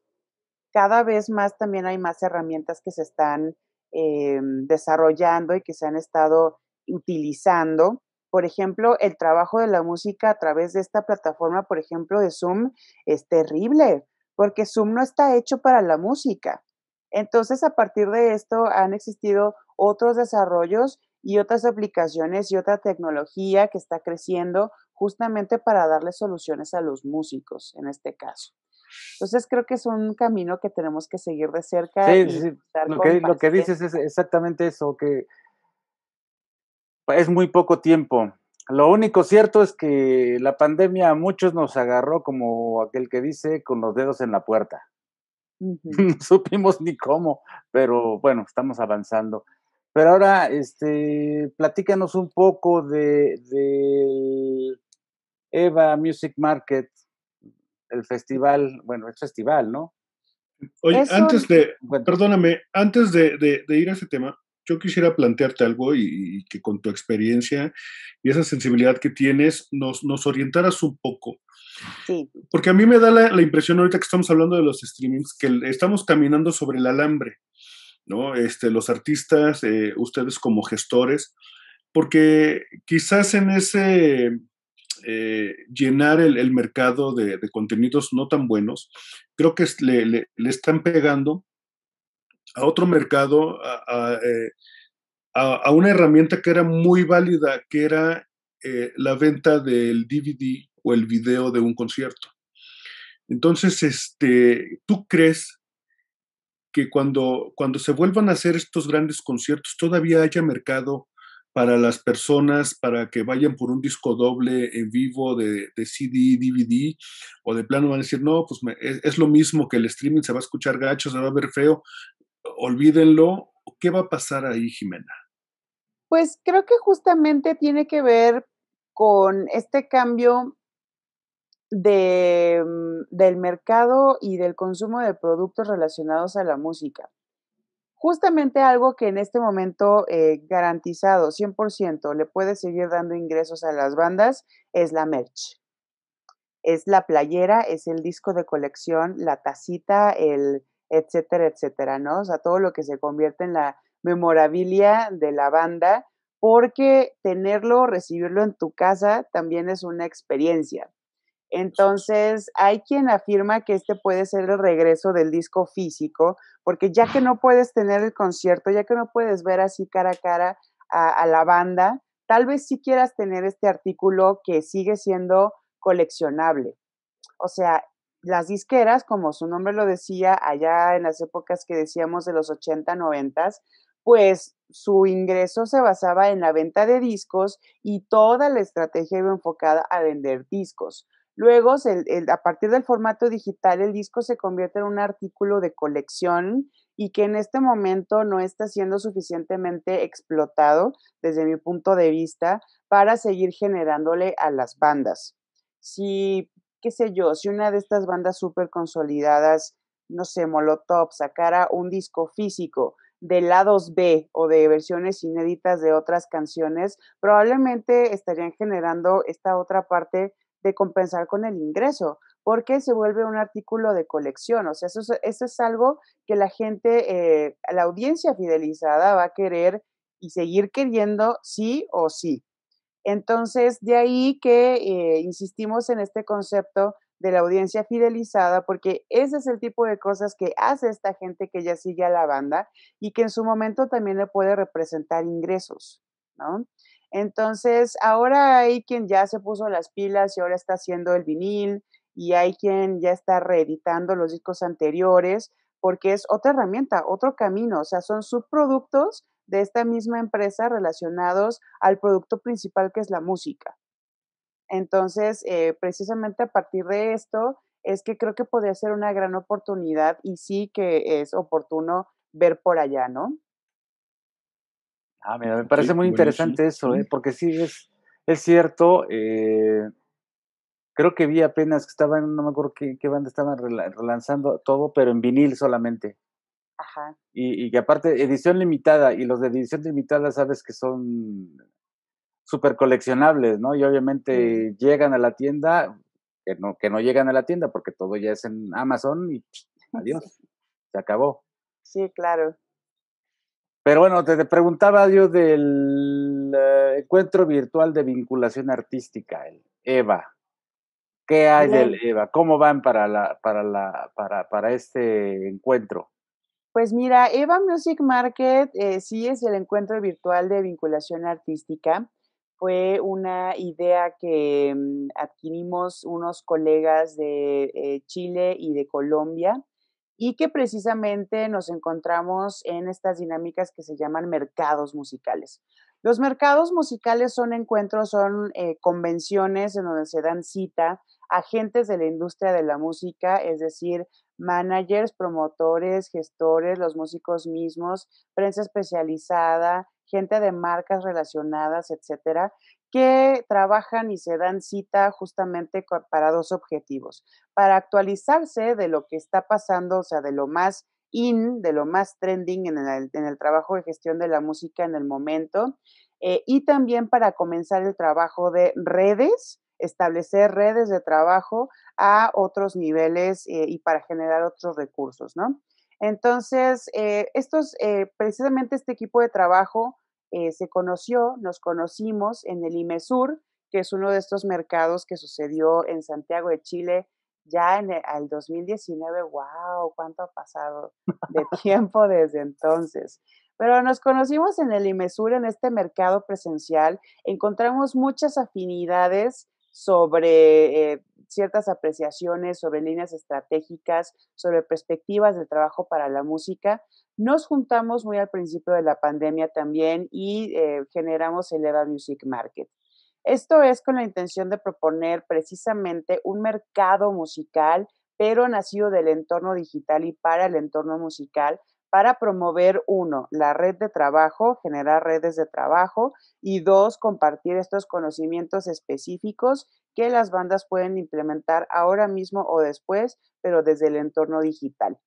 Cada vez más también hay más herramientas que se están eh, desarrollando y que se han estado utilizando. Por ejemplo, el trabajo de la música a través de esta plataforma, por ejemplo, de Zoom, es terrible, porque Zoom no está hecho para la música. Entonces, a partir de esto han existido otros desarrollos y otras aplicaciones y otra tecnología que está creciendo justamente para darle soluciones a los músicos en este caso. Entonces creo que es un camino que tenemos que seguir de cerca. y Lo, que, lo que dices es exactamente eso, que es muy poco tiempo. Lo único cierto es que la pandemia a muchos nos agarró como aquel que dice con los dedos en la puerta. no supimos ni cómo, pero bueno, estamos avanzando. Pero ahora, este, platícanos un poco de, Eva Music Market, el festival, bueno, el festival, ¿no? Oye, antes de, perdóname, antes de, ir a ese tema, yo quisiera plantearte algo y, que con tu experiencia y esa sensibilidad que tienes nos, nos orientaras un poco. Porque a mí me da la, impresión ahorita que estamos hablando de los streamings que estamos caminando sobre el alambre. ¿no? Este, los artistas, eh, ustedes como gestores, porque quizás en ese eh, llenar el, mercado de, contenidos no tan buenos, creo que le, están pegando a otro mercado, eh, a, una herramienta que era muy válida, que era la venta del DVD o el video de un concierto. Entonces, este, ¿tú crees que cuando, cuando se vuelvan a hacer estos grandes conciertos todavía haya mercado para las personas, para que vayan por un disco doble en vivo de, de CD, DVD, o de plano van a decir, no, pues es, lo mismo que el streaming, se va a escuchar gacho, se va a ver feo, olvídenlo. ¿Qué va a pasar ahí, Jimena? Pues creo que justamente tiene que ver con este cambio Mm, del mercado y del consumo de productos relacionados a la música. Justamente algo que en este momento eh, garantizado 100% le puede seguir dando ingresos a las bandas es la merch. Es la playera, es el disco de colección, la tacita, el etcétera, etcétera, ¿no? O sea, todo lo que se convierte en la memorabilia de la banda, porque tenerlo, recibirlo en tu casa también es una experiencia. Entonces, hay quien afirma que este puede ser el regreso del disco físico, porque ya que no puedes tener el concierto, ya que no puedes ver así cara a cara a, la banda, tal vez sí quieras tener este artículo que sigue siendo coleccionable. O sea, las disqueras, como su nombre lo decía, allá en las épocas que decíamos de los 80, 90, pues su ingreso se basaba en la venta de discos y toda la estrategia iba enfocada a vender discos. Luego, a partir del formato digital, el disco se convierte en un artículo de colección y que en este momento no está siendo suficientemente explotado desde mi punto de vista para seguir generándole a las bandas. Si, qué sé yo, si una de estas bandas súper consolidadas, no sé, Molotov, sacara un disco físico de lados B o de versiones inéditas de otras canciones, probablemente estarían generando esta otra parte compensar con el ingreso, porque se vuelve un artículo de colección. O sea, eso, eso es algo que la gente, eh, la audiencia fidelizada va a querer y seguir queriendo sí o sí. Entonces, de ahí que eh, insistimos en este concepto de la audiencia fidelizada, porque ese es el tipo de cosas que hace esta gente que ya sigue a la banda y que en su momento también le puede representar ingresos, ¿no? Entonces, ahora hay quien ya se puso las pilas y ahora está haciendo el vinil y hay quien ya está reeditando los discos anteriores porque es otra herramienta, otro camino, o sea, son subproductos de esta misma empresa relacionados al producto principal que es la música. Entonces, eh, precisamente a partir de esto es que creo que podría ser una gran oportunidad y sí que es oportuno ver por allá, ¿no? Ah, mira, me parece muy interesante eso, ¿eh? porque sí, es, es cierto. Eh, creo que vi apenas que estaban, no me acuerdo qué, qué banda estaban relanzando todo, pero en vinil solamente. Ajá. Y, que aparte, edición limitada, y los de edición limitada sabes que son súper coleccionables, ¿no? Y obviamente llegan a la tienda, que no, que no llegan a la tienda porque todo ya es en Amazon y adiós, se acabó. Sí, claro. Pero bueno, te, preguntaba yo del eh, encuentro virtual de vinculación artística, el EVA. ¿Qué hay del EVA? ¿Cómo van para, para, para, para este encuentro? Pues mira, EVA Music Market eh, sí es el encuentro virtual de vinculación artística. Fue una idea que mm, adquirimos unos colegas de eh, Chile y de Colombia y que precisamente nos encontramos en estas dinámicas que se llaman mercados musicales. Los mercados musicales son encuentros, son eh, convenciones en donde se dan cita agentes de la industria de la música, es decir, managers, promotores, gestores, los músicos mismos, prensa especializada, gente de marcas relacionadas, etcétera, que trabajan y se dan cita justamente para dos objetivos, para actualizarse de lo que está pasando, o sea, de lo más in, de lo más trending en el, trabajo de gestión de la música en el momento, eh, y también para comenzar el trabajo de redes, establecer redes de trabajo a otros niveles eh, y para generar otros recursos, ¿no? Entonces, eh, precisamente este equipo de trabajo, eh, se conoció, nos conocimos en el IMESUR, que es uno de estos mercados que sucedió en Santiago de Chile ya en el 2019. ¡Wow! ¿Cuánto ha pasado de tiempo desde entonces? Pero nos conocimos en el IMESUR, en este mercado presencial. Encontramos muchas afinidades sobre eh, ciertas apreciaciones, sobre líneas estratégicas, sobre perspectivas de trabajo para la música. Nos juntamos muy al principio de la pandemia también y eh, generamos el Eleva Music Market. Esto es con la intención de proponer precisamente un mercado musical, pero nacido del entorno digital y para el entorno musical, para promover, uno, la red de trabajo, generar redes de trabajo y dos, compartir estos conocimientos específicos que las bandas pueden implementar ahora mismo o después, pero desde el entorno digital.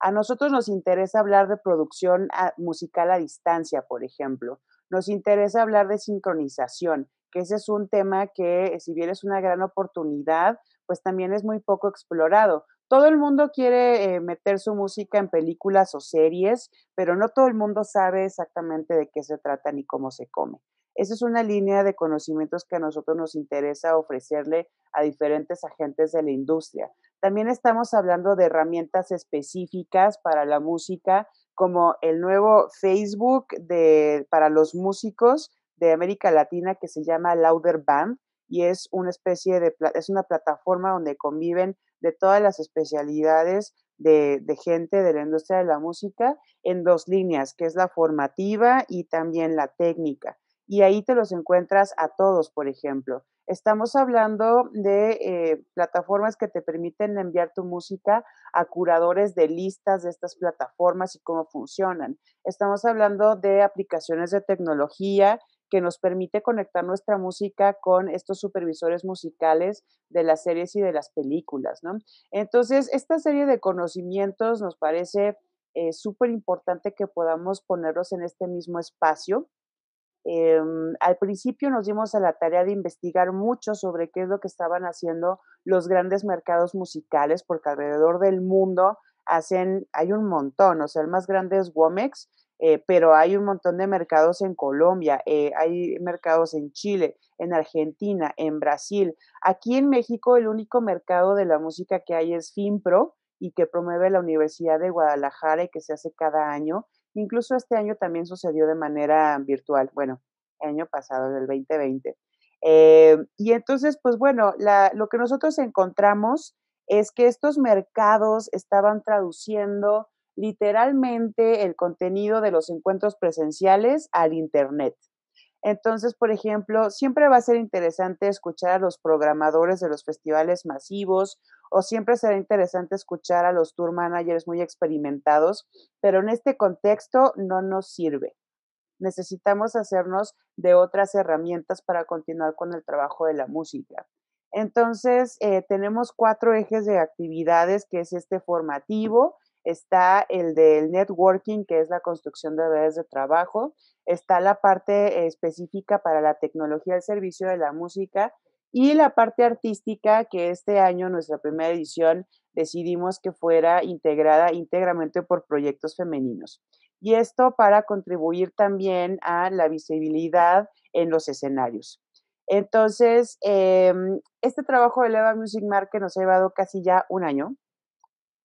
A nosotros nos interesa hablar de producción ah, musical a distancia, por ejemplo. Nos interesa hablar de sincronización, que ese es un tema que, si bien es una gran oportunidad, pues también es muy poco explorado. Todo el mundo quiere eh, meter su música en películas o series, pero no todo el mundo sabe exactamente de qué se trata ni cómo se come. Esa es una línea de conocimientos que a nosotros nos interesa ofrecerle a diferentes agentes de la industria. También estamos hablando de herramientas específicas para la música, como el nuevo Facebook para los músicos de América Latina que se llama Louder Band y es una especie de, es una plataforma donde conviven de todas las especialidades de, gente de la industria de la música en dos líneas, que es la formativa y también la técnica. Y ahí te los encuentras a todos, por ejemplo. Estamos hablando de eh, plataformas que te permiten enviar tu música a curadores de listas de estas plataformas y cómo funcionan. Estamos hablando de aplicaciones de tecnología que nos permite conectar nuestra música con estos supervisores musicales de las series y de las películas, ¿no? Entonces, esta serie de conocimientos nos parece eh, súper importante que podamos ponerlos en este mismo espacio. Em, al principio nos dimos a la tarea de investigar mucho sobre qué es lo que estaban haciendo los grandes mercados musicales, porque alrededor del mundo hacen, hay un montón, o sea, el más grande es Womex, eh, pero hay un montón de mercados en Colombia, eh, hay mercados en Chile, en Argentina, en Brasil. Aquí en México el único mercado de la música que hay es FIMPRO y que promueve la Universidad de Guadalajara y que se hace cada año. Incluso este año también sucedió de manera virtual, bueno, año pasado, en el 2020. Eh, y entonces, pues bueno, lo que nosotros encontramos es que estos mercados estaban traduciendo literalmente el contenido de los encuentros presenciales al Internet. Entonces, por ejemplo, siempre va a ser interesante escuchar a los programadores de los festivales masivos o siempre será interesante escuchar a los tour managers muy experimentados, pero en este contexto no nos sirve. Necesitamos hacernos de otras herramientas para continuar con el trabajo de la música. Entonces, eh, tenemos cuatro ejes de actividades, que es este formativo, está el del networking, que es la construcción de redes de trabajo, está la parte específica para la tecnología al servicio de la música y la parte artística, que este año, nuestra primera edición, decidimos que fuera integrada íntegramente por proyectos femeninos. Y esto para contribuir también a la visibilidad en los escenarios. Entonces, em, este trabajo de Leva Music Market nos ha llevado casi ya un año.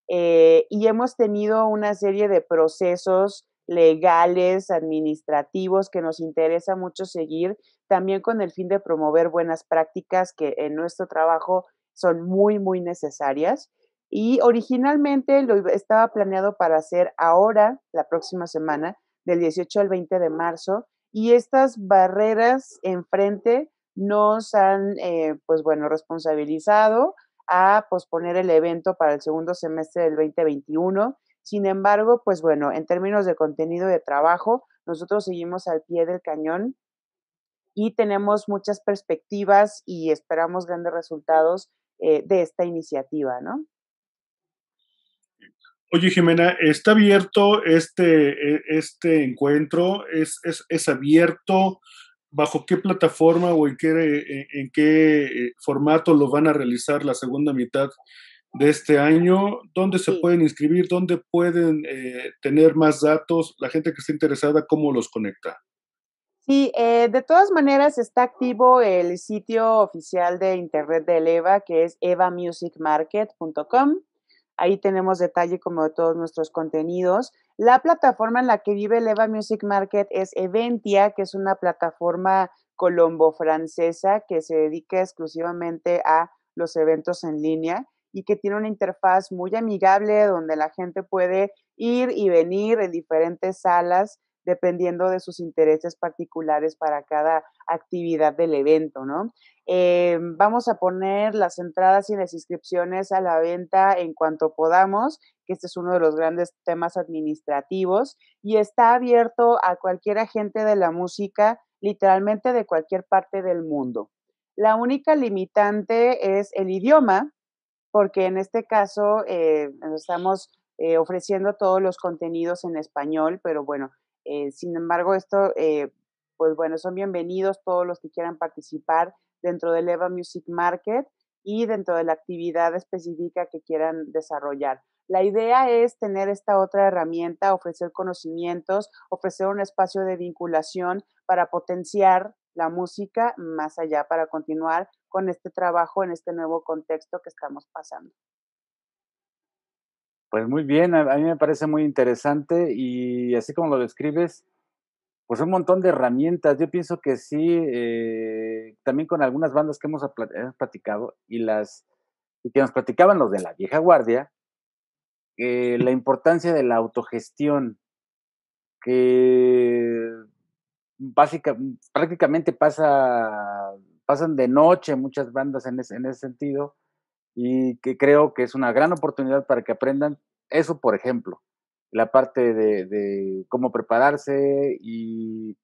Eh, y hemos tenido una serie de procesos legales, administrativos, que nos interesa mucho seguir, también con el fin de promover buenas prácticas que en nuestro trabajo son muy, muy necesarias. Y originalmente lo estaba planeado para hacer ahora, la próxima semana, del 18 al 20 de marzo, y estas barreras enfrente nos han, eh, pues bueno, responsabilizado, a posponer el evento para el segundo semestre del 2021. Sin embargo, pues bueno, en términos de contenido de trabajo, nosotros seguimos al pie del cañón y tenemos muchas perspectivas y esperamos grandes resultados eh, de esta iniciativa, ¿no? Oye, Jimena, ¿está abierto este, e, este encuentro? ¿Es, es, es abierto? bajo qué plataforma o en qué, eh, eh, formato lo van a realizar la segunda mitad de este año, dónde se pueden inscribir, dónde pueden eh, tener más datos, la gente que está interesada, cómo los conecta. Sí, de todas maneras está activo el sitio oficial de internet de EVA, que es evamusicmarket.com. Ahí tenemos detalle como de todos nuestros contenidos. La plataforma en la que vive Eva Music Market es Eventia, que es una plataforma colombo-francesa que se dedica exclusivamente a los eventos en línea y que tiene una interfaz muy amigable donde la gente puede ir y venir en diferentes salas dependiendo de sus intereses particulares para cada actividad del evento, ¿no? Eh, vamos a poner las entradas y las inscripciones a la venta en cuanto podamos, que este es uno de los grandes temas administrativos, y está abierto a cualquier agente de la música, literalmente de cualquier parte del mundo. La única limitante es el idioma, porque en este caso eh, estamos eh, ofreciendo todos los contenidos en español, pero bueno, eh, sin embargo, esto, eh, pues bueno, son bienvenidos todos los que quieran participar dentro del EVA Music Market y dentro de la actividad específica que quieran desarrollar. La idea es tener esta otra herramienta, ofrecer conocimientos, ofrecer un espacio de vinculación para potenciar la música más allá, para continuar con este trabajo en este nuevo contexto que estamos pasando. Pues muy bien, a, mí me parece muy interesante y así como lo describes, pues un montón de herramientas. Yo pienso que sí, eh, también con algunas bandas que hemos, eh, platicado y las y que nos platicaban los de la vieja guardia, eh, la importancia de la autogestión, que básica, prácticamente pasa, pasan de noche muchas bandas en en ese sentido y que creo que es una gran oportunidad para que aprendan eso, por ejemplo, la parte de, cómo prepararse y,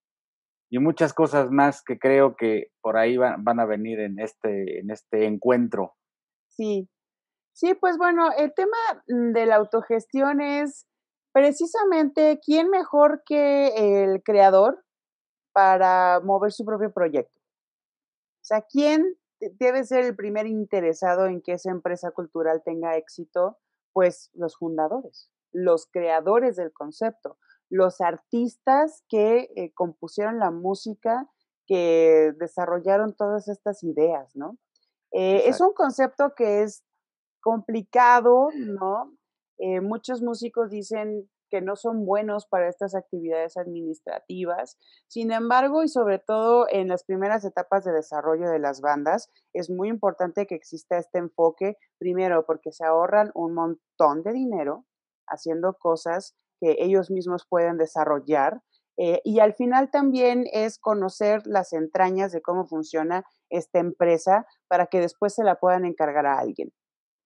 muchas cosas más que creo que por ahí van, a venir en este, en este encuentro. Sí, sí, pues bueno, el tema de la autogestión es precisamente quién mejor que el creador para mover su propio proyecto. O sea, ¿quién eh, debe ser el primer interesado en que esa empresa cultural tenga éxito? Pues los fundadores, los creadores del concepto, los artistas que eh, compusieron la música, que desarrollaron todas estas ideas, ¿no? Eh, es un concepto que es complicado, ¿no? muchos músicos dicen, que no son buenos para estas actividades administrativas. Sin embargo, y sobre todo en las primeras etapas de desarrollo de las bandas, es muy importante que exista este enfoque, primero porque se ahorran un montón de dinero haciendo cosas que ellos mismos pueden desarrollar. Eh, y al final también es conocer las entrañas de cómo funciona esta empresa para que después se la puedan encargar a alguien,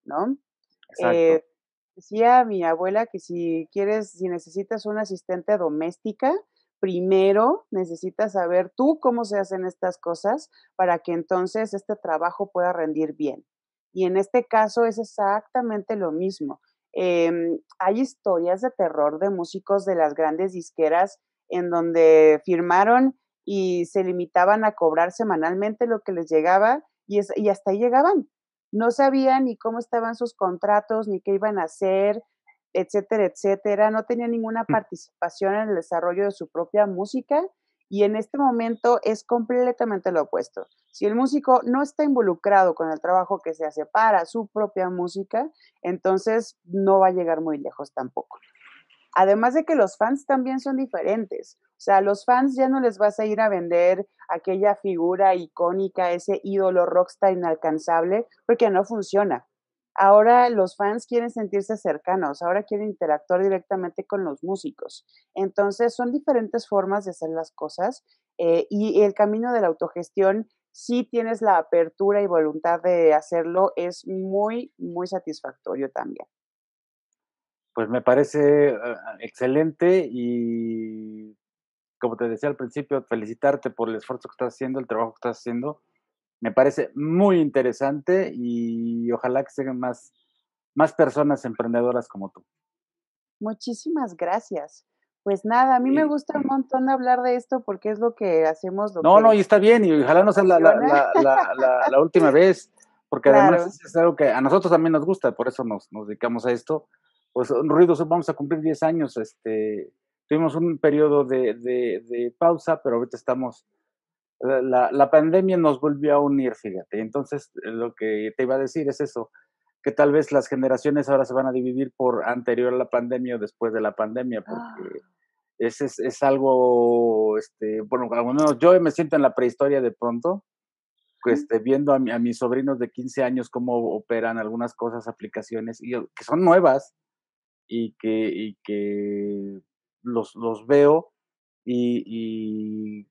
¿no? Eh, Exacto decía mi abuela que si quieres, si necesitas una asistente doméstica, primero necesitas saber tú cómo se hacen estas cosas para que entonces este trabajo pueda rendir bien. Y en este caso es exactamente lo mismo. Em, hay historias de terror de músicos de las grandes disqueras en donde firmaron y se limitaban a cobrar semanalmente lo que les llegaba y, y hasta ahí llegaban no sabía ni cómo estaban sus contratos, ni qué iban a hacer, etcétera, etcétera. No tenía ninguna mm. participación en el desarrollo de su propia música y en este momento es completamente lo opuesto. Si el músico no está involucrado con el trabajo que se hace para su propia música, entonces no va a llegar muy lejos tampoco. Además de que los fans también son diferentes. O sea, a los fans ya no les vas a ir a vender aquella figura icónica, ese ídolo rockstar inalcanzable, porque no funciona. Ahora los fans quieren sentirse cercanos, ahora quieren interactuar directamente con los músicos. Entonces son diferentes formas de hacer las cosas eh, y el camino de la autogestión, si tienes la apertura y voluntad de hacerlo, es muy, muy satisfactorio también. Pues me parece eh, excelente y como te decía al principio, felicitarte por el esfuerzo que estás haciendo, el trabajo que estás haciendo. Me parece muy interesante y ojalá que sean más, más personas emprendedoras como tú. Muchísimas gracias. Pues nada, a mí me gusta un montón hablar de esto porque es lo que hacemos. no, no, y está bien, y ojalá no sea la, última vez, porque además es algo que a nosotros también nos gusta, por eso nos, nos dedicamos a esto. Pues Ruido, vamos a cumplir 10 años este, Tuvimos un periodo de, de, pausa, pero ahorita estamos... La, la, pandemia nos volvió a unir, fíjate. Entonces, lo que te iba a decir es eso, que tal vez las generaciones ahora se van a dividir por anterior a la pandemia o después de la pandemia, porque ah. ese es, es, algo, este, bueno, al menos yo me siento en la prehistoria de pronto, este, viendo a, a, mis sobrinos de 15 años cómo operan algunas cosas, aplicaciones, y, eh, que son nuevas y que, y que los, los veo y,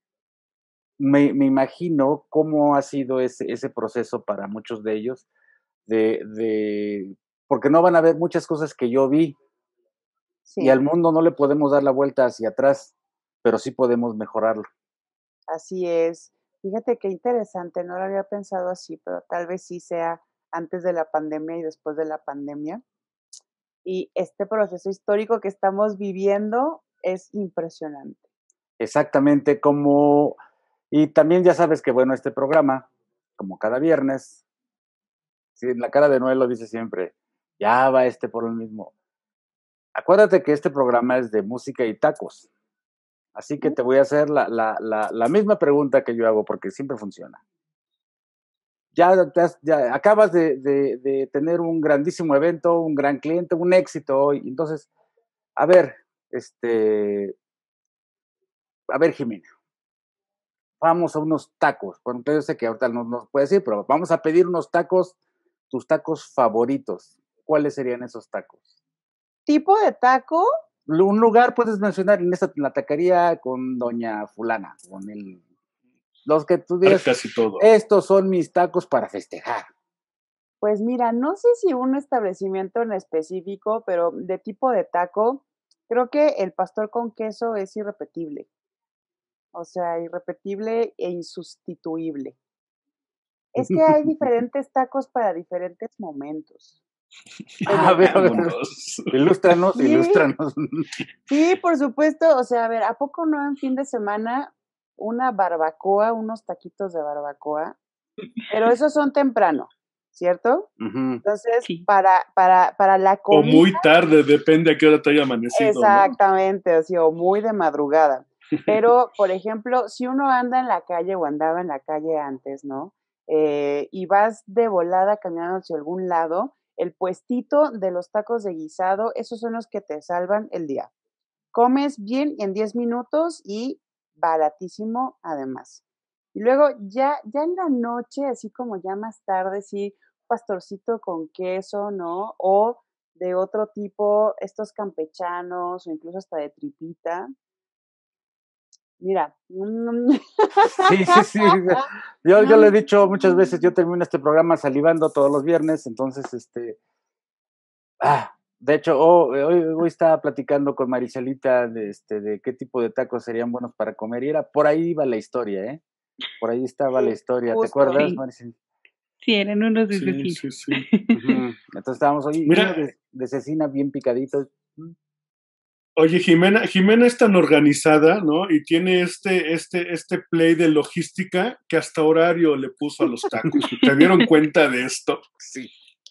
me, me, imagino cómo ha sido ese, ese proceso para muchos de ellos, de, de, porque no van a ver muchas cosas que yo vi y al mundo no le podemos dar la vuelta hacia atrás, pero sí podemos mejorarlo. Así es. Fíjate qué interesante, no lo había pensado así, pero tal vez sí sea antes de la pandemia y después de la pandemia. Y este proceso histórico que estamos viviendo es impresionante. Exactamente, como... Y también ya sabes que, bueno, este programa, como cada viernes, si en la cara de Noel lo dice siempre, ya va este por el mismo. Acuérdate que este programa es de música y tacos. Así que te voy a hacer la, misma pregunta que yo hago, porque siempre funciona. Ya, ya acabas de, de, tener un grandísimo evento, un gran cliente, un éxito hoy. Entonces, a ver, este, a ver, Jimena, vamos a unos tacos. Bueno, yo sé que ahorita no nos puede decir, pero vamos a pedir unos tacos, tus tacos favoritos. ¿Cuáles serían esos tacos? ¿Tipo de taco? Un lugar puedes mencionar en esta la taquería con Doña Fulana, con el. Los que tú digas. Casi todo. Estos son mis tacos para festejar. Pues mira, no sé si un establecimiento en específico, pero de tipo de taco, Creo que el pastor con queso es irrepetible. O sea, irrepetible e insustituible. Es que hay diferentes tacos para diferentes momentos. a ver, ilústranos, ilústranos. Sí, por supuesto. O sea, a ver, ¿a poco no en fin de semana una barbacoa, unos taquitos de barbacoa? Pero esos son temprano. ¿cierto? Entonces, para, para, para la comida... O muy tarde, depende a qué hora te haya amanecido. Exactamente, o muy de madrugada. Pero, por ejemplo, si uno anda en la calle o andaba en la calle antes, ¿no? Eh, y vas de volada caminando hacia algún lado, el puestito de los tacos de guisado, esos son los que te salvan el día. Comes bien en 10 minutos y baratísimo además. Y luego ya, ya en la noche, así como ya más tarde, sí, pastorcito con queso, ¿no? O de otro tipo, estos campechanos o incluso hasta de tripita. Mira. Mm, sí, sí, sí. Yo, yo le he dicho muchas veces, yo termino este programa salivando todos los viernes, entonces, este... Ah, de hecho, oh, eh, hoy, hoy, estaba platicando con Maricelita de, este, de qué tipo de tacos serían buenos para comer y era por ahí iba la historia, ¿eh? Por ahí estaba la historia, ¿te acuerdas, sí. Sí, eran unos de sí, Entonces estábamos hoy de, cecina bien picaditos. Mm. Oye, Jimena, Jimena es tan organizada, ¿no? Y tiene este, este, este play de logística que hasta horario le puso a los tacos. ¿Te dieron cuenta de esto? Sí.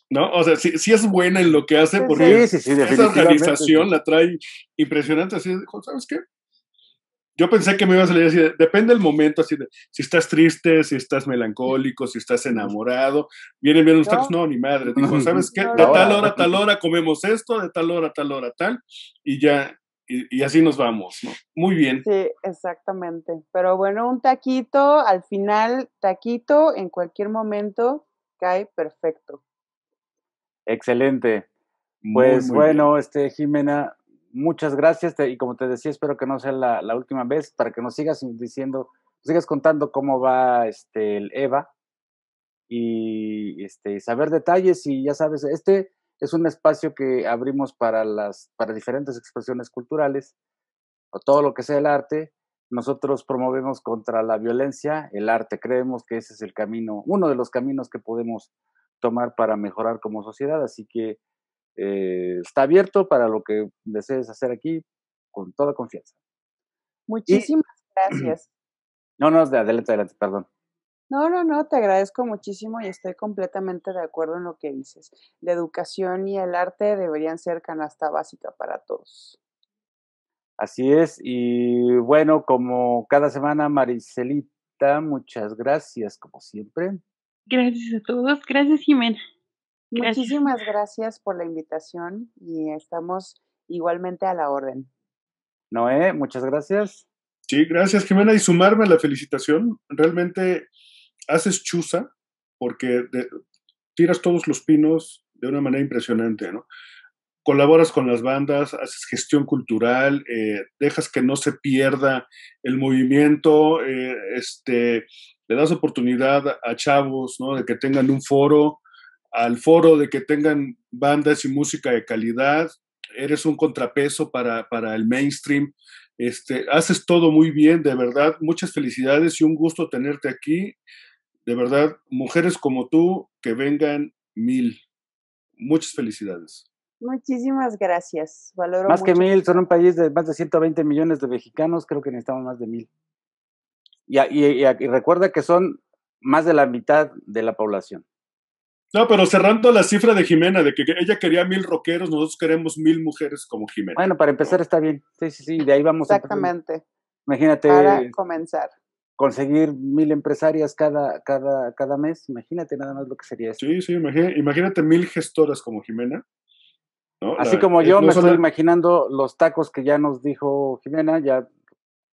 ¿No? O sea, sí, es buena en lo que hace, porque esa organización la trae impresionante. Así, ¿sabes qué? yo pensé que me iba a salir así, depende del momento, así si estás triste, si estás melancólico, si estás enamorado, vienen bien los tacos, no, ni madre, dijo, ¿sabes qué? De tal hora, tal hora comemos esto, de tal hora, tal hora, tal, y ya, y, así nos vamos, ¿no? Muy bien. Sí, exactamente, pero bueno, un taquito, al final, taquito, en cualquier momento, cae perfecto. Excelente. Pues bueno, este Jimena, muchas gracias y como te decía, espero que no sea la, última vez para que nos sigas diciendo, sigas contando cómo va este, el EVA y este, saber detalles y ya sabes, este es un espacio que abrimos para las para diferentes expresiones culturales o todo lo que sea el arte. Nosotros promovemos contra la violencia el arte. Creemos que ese es el camino, uno de los caminos que podemos tomar para mejorar como sociedad. Así que eh, está abierto para lo que desees hacer aquí con toda confianza. Muchísimas gracias. No, no, adelante, adelante, perdón. No, no, no, te agradezco muchísimo y estoy completamente de acuerdo en lo que dices. La educación y el arte deberían ser canasta básica para todos. Así es, y bueno, como cada semana, Maricelita, muchas gracias, como siempre. Gracias a todos, gracias Jimena. Muchísimas gracias por la invitación y estamos igualmente a la orden. Noé, muchas gracias. Sí, gracias Jimena y sumarme a la felicitación. Realmente haces chusa porque tiras todos los pinos de una manera impresionante, ¿no? Colaboras con las bandas, haces gestión cultural, eh, dejas que no se pierda el movimiento, eh, este, le das oportunidad a chavos, ¿no? De que tengan un foro, al foro de que tengan bandas y música de calidad, eres un contrapeso para, el mainstream. Este, haces todo muy bien, de verdad. Muchas felicidades y un gusto tenerte aquí. De verdad, mujeres como tú, que vengan mil. Muchas felicidades. Muchísimas gracias. Valoro más que mil, son un país de más de 120 millones de mexicanos, creo que necesitamos más de mil. y recuerda que son más de la mitad de la población. No, pero cerrando la cifra de Jimena, de que ella quería mil rockeros, nosotros queremos mil mujeres como Jimena. Bueno, para empezar está bien. Sí, sí, sí, de ahí vamos. Exactamente. Imagínate. Para comenzar. Conseguir mil empresarias cada, cada, cada mes, imagínate nada más lo que sería eso. Sí, sí, imagínate, imagínate mil gestoras como Jimena. Así como yo me estoy imaginando los tacos que ya nos dijo Jimena, ya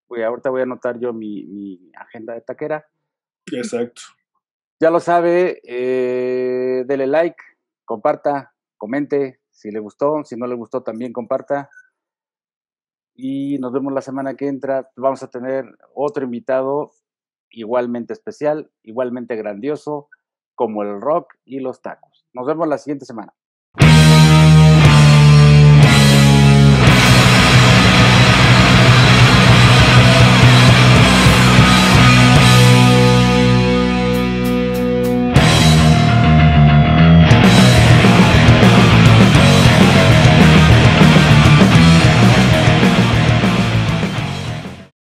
voy, ahorita voy a anotar yo mi agenda de taquera. Exacto. Ya lo sabe, eh, dele like, comparta, comente si le gustó, si no le gustó también comparta. Y nos vemos la semana que entra. Vamos a tener otro invitado igualmente especial, igualmente grandioso, como el rock y los tacos. Nos vemos la siguiente semana.